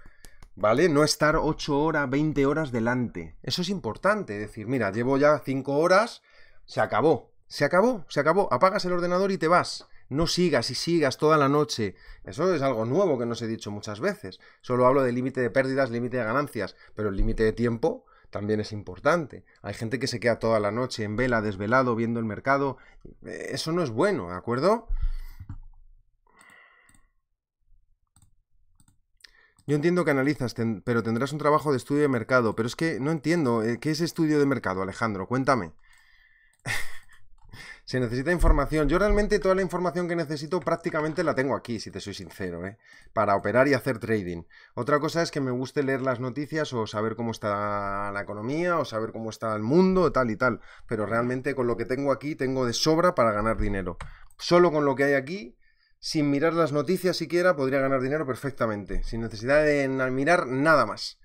Speaker 1: ¿vale? No estar 8 horas, 20 horas delante. Eso es importante, decir, mira, llevo ya 5 horas, se acabó, se acabó, se acabó, apagas el ordenador y te vas. No sigas y sigas toda la noche. Eso es algo nuevo que no os he dicho muchas veces. Solo hablo de límite de pérdidas, límite de ganancias, pero el límite de tiempo también es importante. Hay gente que se queda toda la noche en vela, desvelado, viendo el mercado. Eh, eso no es bueno, ¿de acuerdo? Yo entiendo que analizas, pero tendrás un trabajo de estudio de mercado, pero es que no entiendo, eh, ¿qué es estudio de mercado, Alejandro? Cuéntame. [laughs] se necesita información. Yo realmente toda la información que necesito prácticamente la tengo aquí, si te soy sincero, ¿eh? para operar y hacer trading. Otra cosa es que me guste leer las noticias o saber cómo está la economía o saber cómo está el mundo, tal y tal. Pero realmente con lo que tengo aquí tengo de sobra para ganar dinero. Solo con lo que hay aquí sin mirar las noticias siquiera, podría ganar dinero perfectamente, sin necesidad de mirar nada más.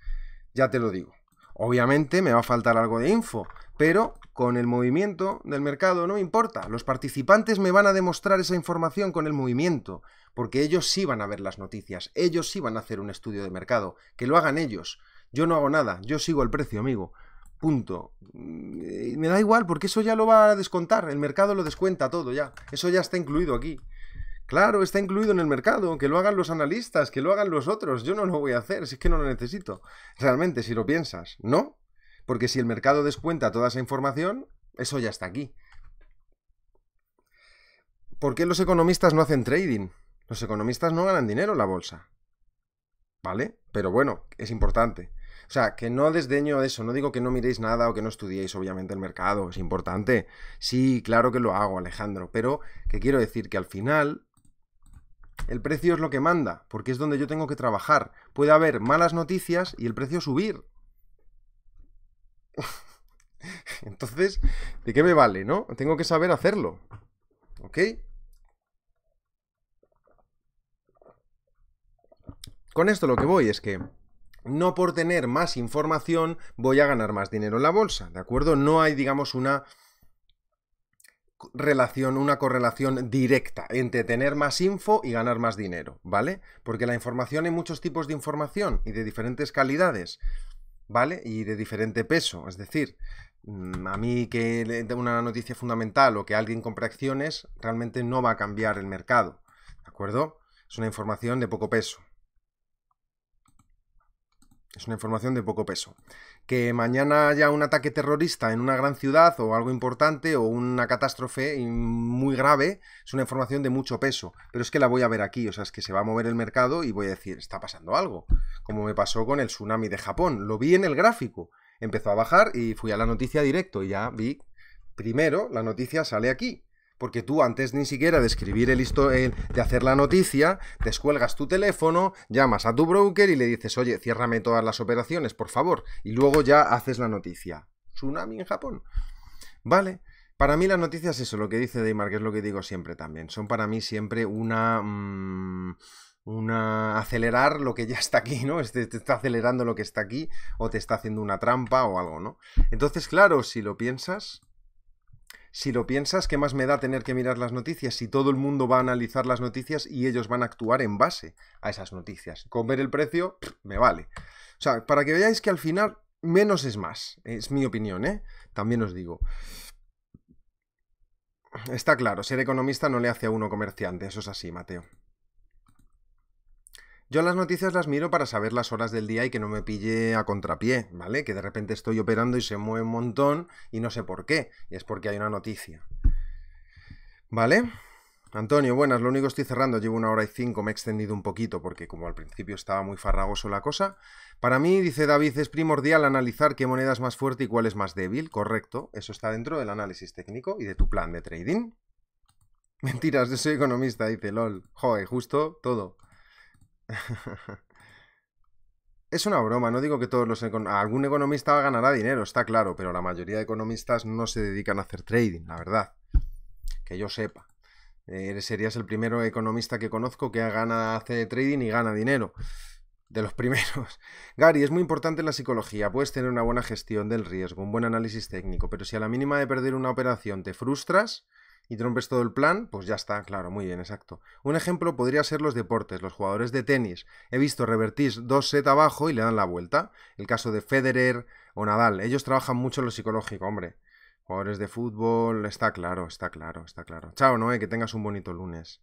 Speaker 1: Ya te lo digo. Obviamente me va a faltar algo de info, pero con el movimiento del mercado no me importa. Los participantes me van a demostrar esa información con el movimiento, porque ellos sí van a ver las noticias, ellos sí van a hacer un estudio de mercado, que lo hagan ellos. Yo no hago nada, yo sigo el precio, amigo. Punto. Mm, eh, me da igual, porque eso ya lo va a descontar, el mercado lo descuenta todo ya. Eso ya está incluido aquí. Claro, está incluido en el mercado, que lo hagan los analistas, que lo hagan los otros, yo no lo voy a hacer, si es que no lo necesito. Realmente, si lo piensas, ¿no? Porque si el mercado descuenta toda esa información, eso ya está aquí. ¿Por qué los economistas no hacen trading? Los economistas no ganan dinero en la bolsa. ¿Vale? Pero bueno, es importante. O sea, que no desdeño eso, no digo que no miréis nada o que no estudiéis, obviamente, el mercado, es importante. Sí, claro que lo hago, Alejandro, pero que quiero decir que al final el precio es lo que manda, porque es donde yo tengo que trabajar. Puede haber malas noticias y el precio subir. [laughs] Entonces, ¿de qué me vale, no? Tengo que saber hacerlo. ¿Ok? Con esto lo que voy es que no por tener más información voy a ganar más dinero en la bolsa, ¿de acuerdo? No hay, digamos, una relación, una correlación directa entre tener más info y ganar más dinero, ¿vale? Porque la información hay muchos tipos de información y de diferentes calidades, ¿vale? Y de diferente peso, es decir, mm, a mí que dé una noticia fundamental o que alguien compre acciones realmente no va a cambiar el mercado, ¿de acuerdo? Es una información de poco peso. Es una información de poco peso que mañana haya un ataque terrorista en una gran ciudad o algo importante o una catástrofe muy grave es una información de mucho peso, pero es que la voy a ver aquí, o sea, es que se va a mover el mercado y voy a decir, está pasando algo, como me pasó con el tsunami de Japón, lo vi en el gráfico, empezó a bajar y fui a la noticia directo y ya vi, primero, la noticia sale aquí, porque tú antes ni siquiera de escribir el, el eh, de hacer la noticia, descuelgas tu teléfono, llamas a tu broker y le dices, oye, ciérrame todas las operaciones, por favor. Y luego ya haces la noticia. Tsunami en Japón. Vale. Para mí las noticias, eso, lo que dice Deimar, que es lo que digo siempre también. Son para mí siempre una... Mm, una acelerar lo que ya está aquí, ¿no? te este, este está acelerando lo que está aquí o te está haciendo una trampa o algo, ¿no? Entonces, claro, si lo piensas, si lo piensas, ¿qué más me da tener que mirar las noticias si todo el mundo va a analizar las noticias y ellos van a actuar en base a esas noticias? Con ver el precio, me vale. O sea, para que veáis que al final menos es más. Es mi opinión, ¿eh? También os digo. Está claro, ser economista no le hace a uno comerciante, eso es así, Mateo. Yo las noticias las miro para saber las horas del día y que no me pille a contrapié, ¿vale? Que de repente estoy operando y se mueve un montón y no sé por qué. Y es porque hay una noticia. ¿Vale? Antonio, buenas, lo único estoy cerrando, llevo una hora y cinco, me he extendido un poquito porque como al principio estaba muy farragoso la cosa. Para mí, dice David, es primordial analizar qué moneda es más fuerte y cuál es más débil, correcto, eso está dentro del análisis técnico y de tu plan de trading. [laughs] Mentiras, yo soy economista, dice LOL. Joder, justo todo. [laughs] es una broma, no digo que todos los economistas... algún economista ganará dinero, está claro, pero la mayoría de economistas no se dedican a hacer trading, la verdad. Que yo sepa. Eh, serías el primero economista que conozco que gana, hace trading y gana dinero. De los [laughs] primeros. Gary, es muy importante la psicología. Puedes tener una buena gestión del riesgo, un buen análisis técnico, pero si a la mínima de perder una operación te frustras, y rompes todo el plan, pues ya está, claro, muy bien, exacto. Un ejemplo podría ser los deportes, los jugadores de tenis. He visto revertir dos set abajo y le dan la vuelta. El caso de Federer o Nadal, ellos trabajan mucho lo psicológico, hombre. Jugadores de fútbol, está claro, está claro, está claro. Chao, Noé, que tengas un bonito lunes.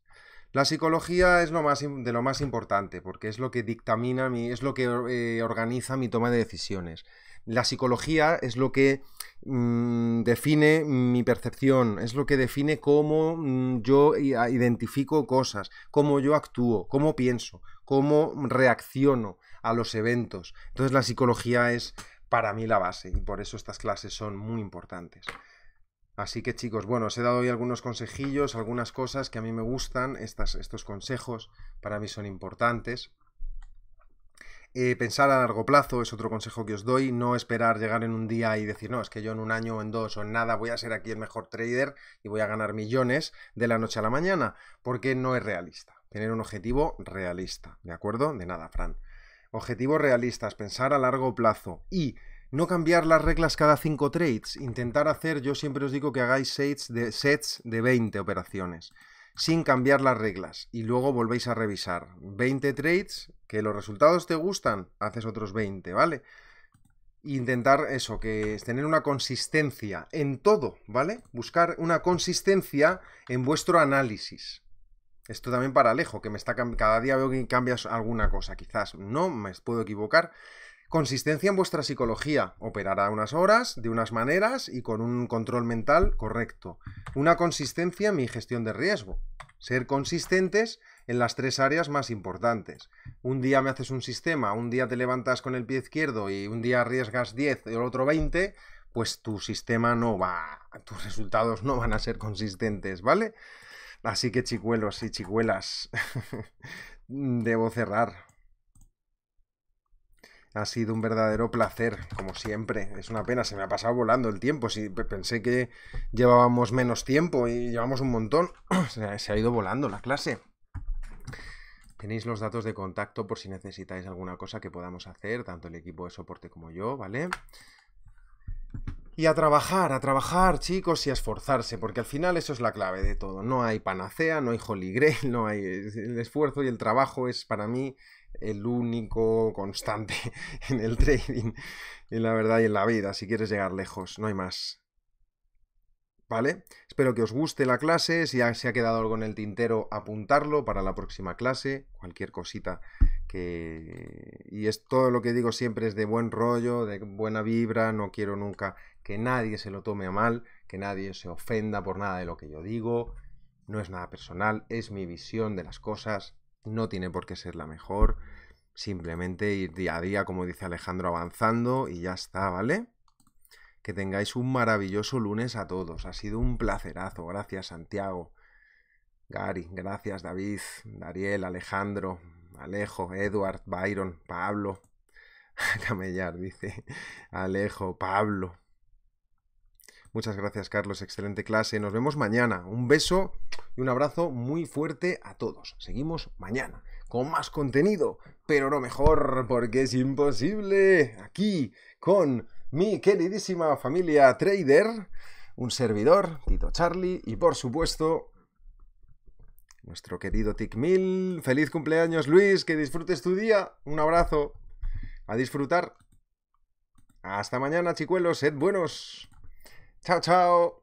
Speaker 1: La psicología es lo más, de lo más importante, porque es lo que dictamina, mi, es lo que eh, organiza mi toma de decisiones la psicología es lo que mm, define mi percepción, es lo que define cómo mm, yo identifico cosas, cómo yo actúo, cómo pienso, cómo reacciono a los eventos. Entonces la psicología es para mí la base y por eso estas clases son muy importantes. Así que chicos, bueno, os he dado hoy algunos consejillos, algunas cosas que a mí me gustan, estos consejos para mí son importantes. Eh, pensar a largo plazo es otro consejo que os doy. No esperar llegar en un día y decir, no, es que yo en un año o en dos o en nada voy a ser aquí el mejor trader y voy a ganar millones de la noche a la mañana, porque no es realista. Tener un objetivo realista, ¿de acuerdo? De nada, Fran. Objetivos realistas, pensar a largo plazo y no cambiar las reglas cada cinco trades, intentar hacer, yo siempre os digo que hagáis sets de, sets de 20 operaciones sin cambiar las reglas y luego volvéis a revisar 20 trades, que los resultados te gustan, haces otros 20, ¿vale? Intentar eso, que es tener una consistencia en todo, ¿vale? Buscar una consistencia en vuestro análisis. Esto también para Alejo, que me está cada día veo que cambias alguna cosa, quizás no, me puedo equivocar, Consistencia en vuestra psicología. Operar a unas horas, de unas maneras y con un control mental correcto. Una consistencia en mi gestión de riesgo. Ser consistentes en las tres áreas más importantes. Un día me haces un sistema, un día te levantas con el pie izquierdo y un día arriesgas 10 y el otro 20, pues tu sistema no va, tus resultados no van a ser consistentes, ¿vale? Así que chicuelos y chicuelas, [laughs] debo cerrar. Ha sido un verdadero placer, como siempre. Es una pena, se me ha pasado volando el tiempo. Si pensé que llevábamos menos tiempo y llevamos un montón. [clears throat] Se ha ido volando la clase. Tenéis los datos de contacto por si necesitáis alguna cosa que podamos hacer, tanto el equipo de soporte como yo, ¿vale? Y a trabajar, a trabajar, chicos, y a esforzarse, porque al final eso es la clave de todo. No hay panacea, no hay holy [laughs] no hay... El esfuerzo y el trabajo es para mí el único constante [laughs] en el trading, en la verdad y en la vida, si quieres llegar lejos, no hay más. ¿Vale? Espero que os guste la clase, si se ha quedado algo en el tintero, apuntarlo para la próxima clase, cualquier cosita que... Y es todo lo que digo siempre es de buen rollo, de buena vibra, no quiero nunca que nadie se lo tome a mal, que nadie se ofenda por nada de lo que yo digo, no es nada personal, es mi visión de las cosas, no tiene por qué ser la mejor. Simplemente ir día a día, como dice Alejandro, avanzando y ya está, ¿vale? Que tengáis un maravilloso lunes a todos. Ha sido un placerazo. Gracias, Santiago. Gary, gracias, David, Dariel, Alejandro, Alejo, Edward, Byron, Pablo. [laughs] Camellar, dice Alejo, Pablo. Muchas gracias, Carlos. Excelente clase. Nos vemos mañana. Un beso y un abrazo muy fuerte a todos. Seguimos mañana con más contenido, pero no mejor, porque es imposible. Aquí con mi queridísima familia trader, un servidor, Tito Charlie, y por supuesto, nuestro querido Ticmil. Feliz cumpleaños, Luis, que disfrutes tu día. Un abrazo. A disfrutar. Hasta mañana, chicuelos. Sed buenos. Ciao, ciao.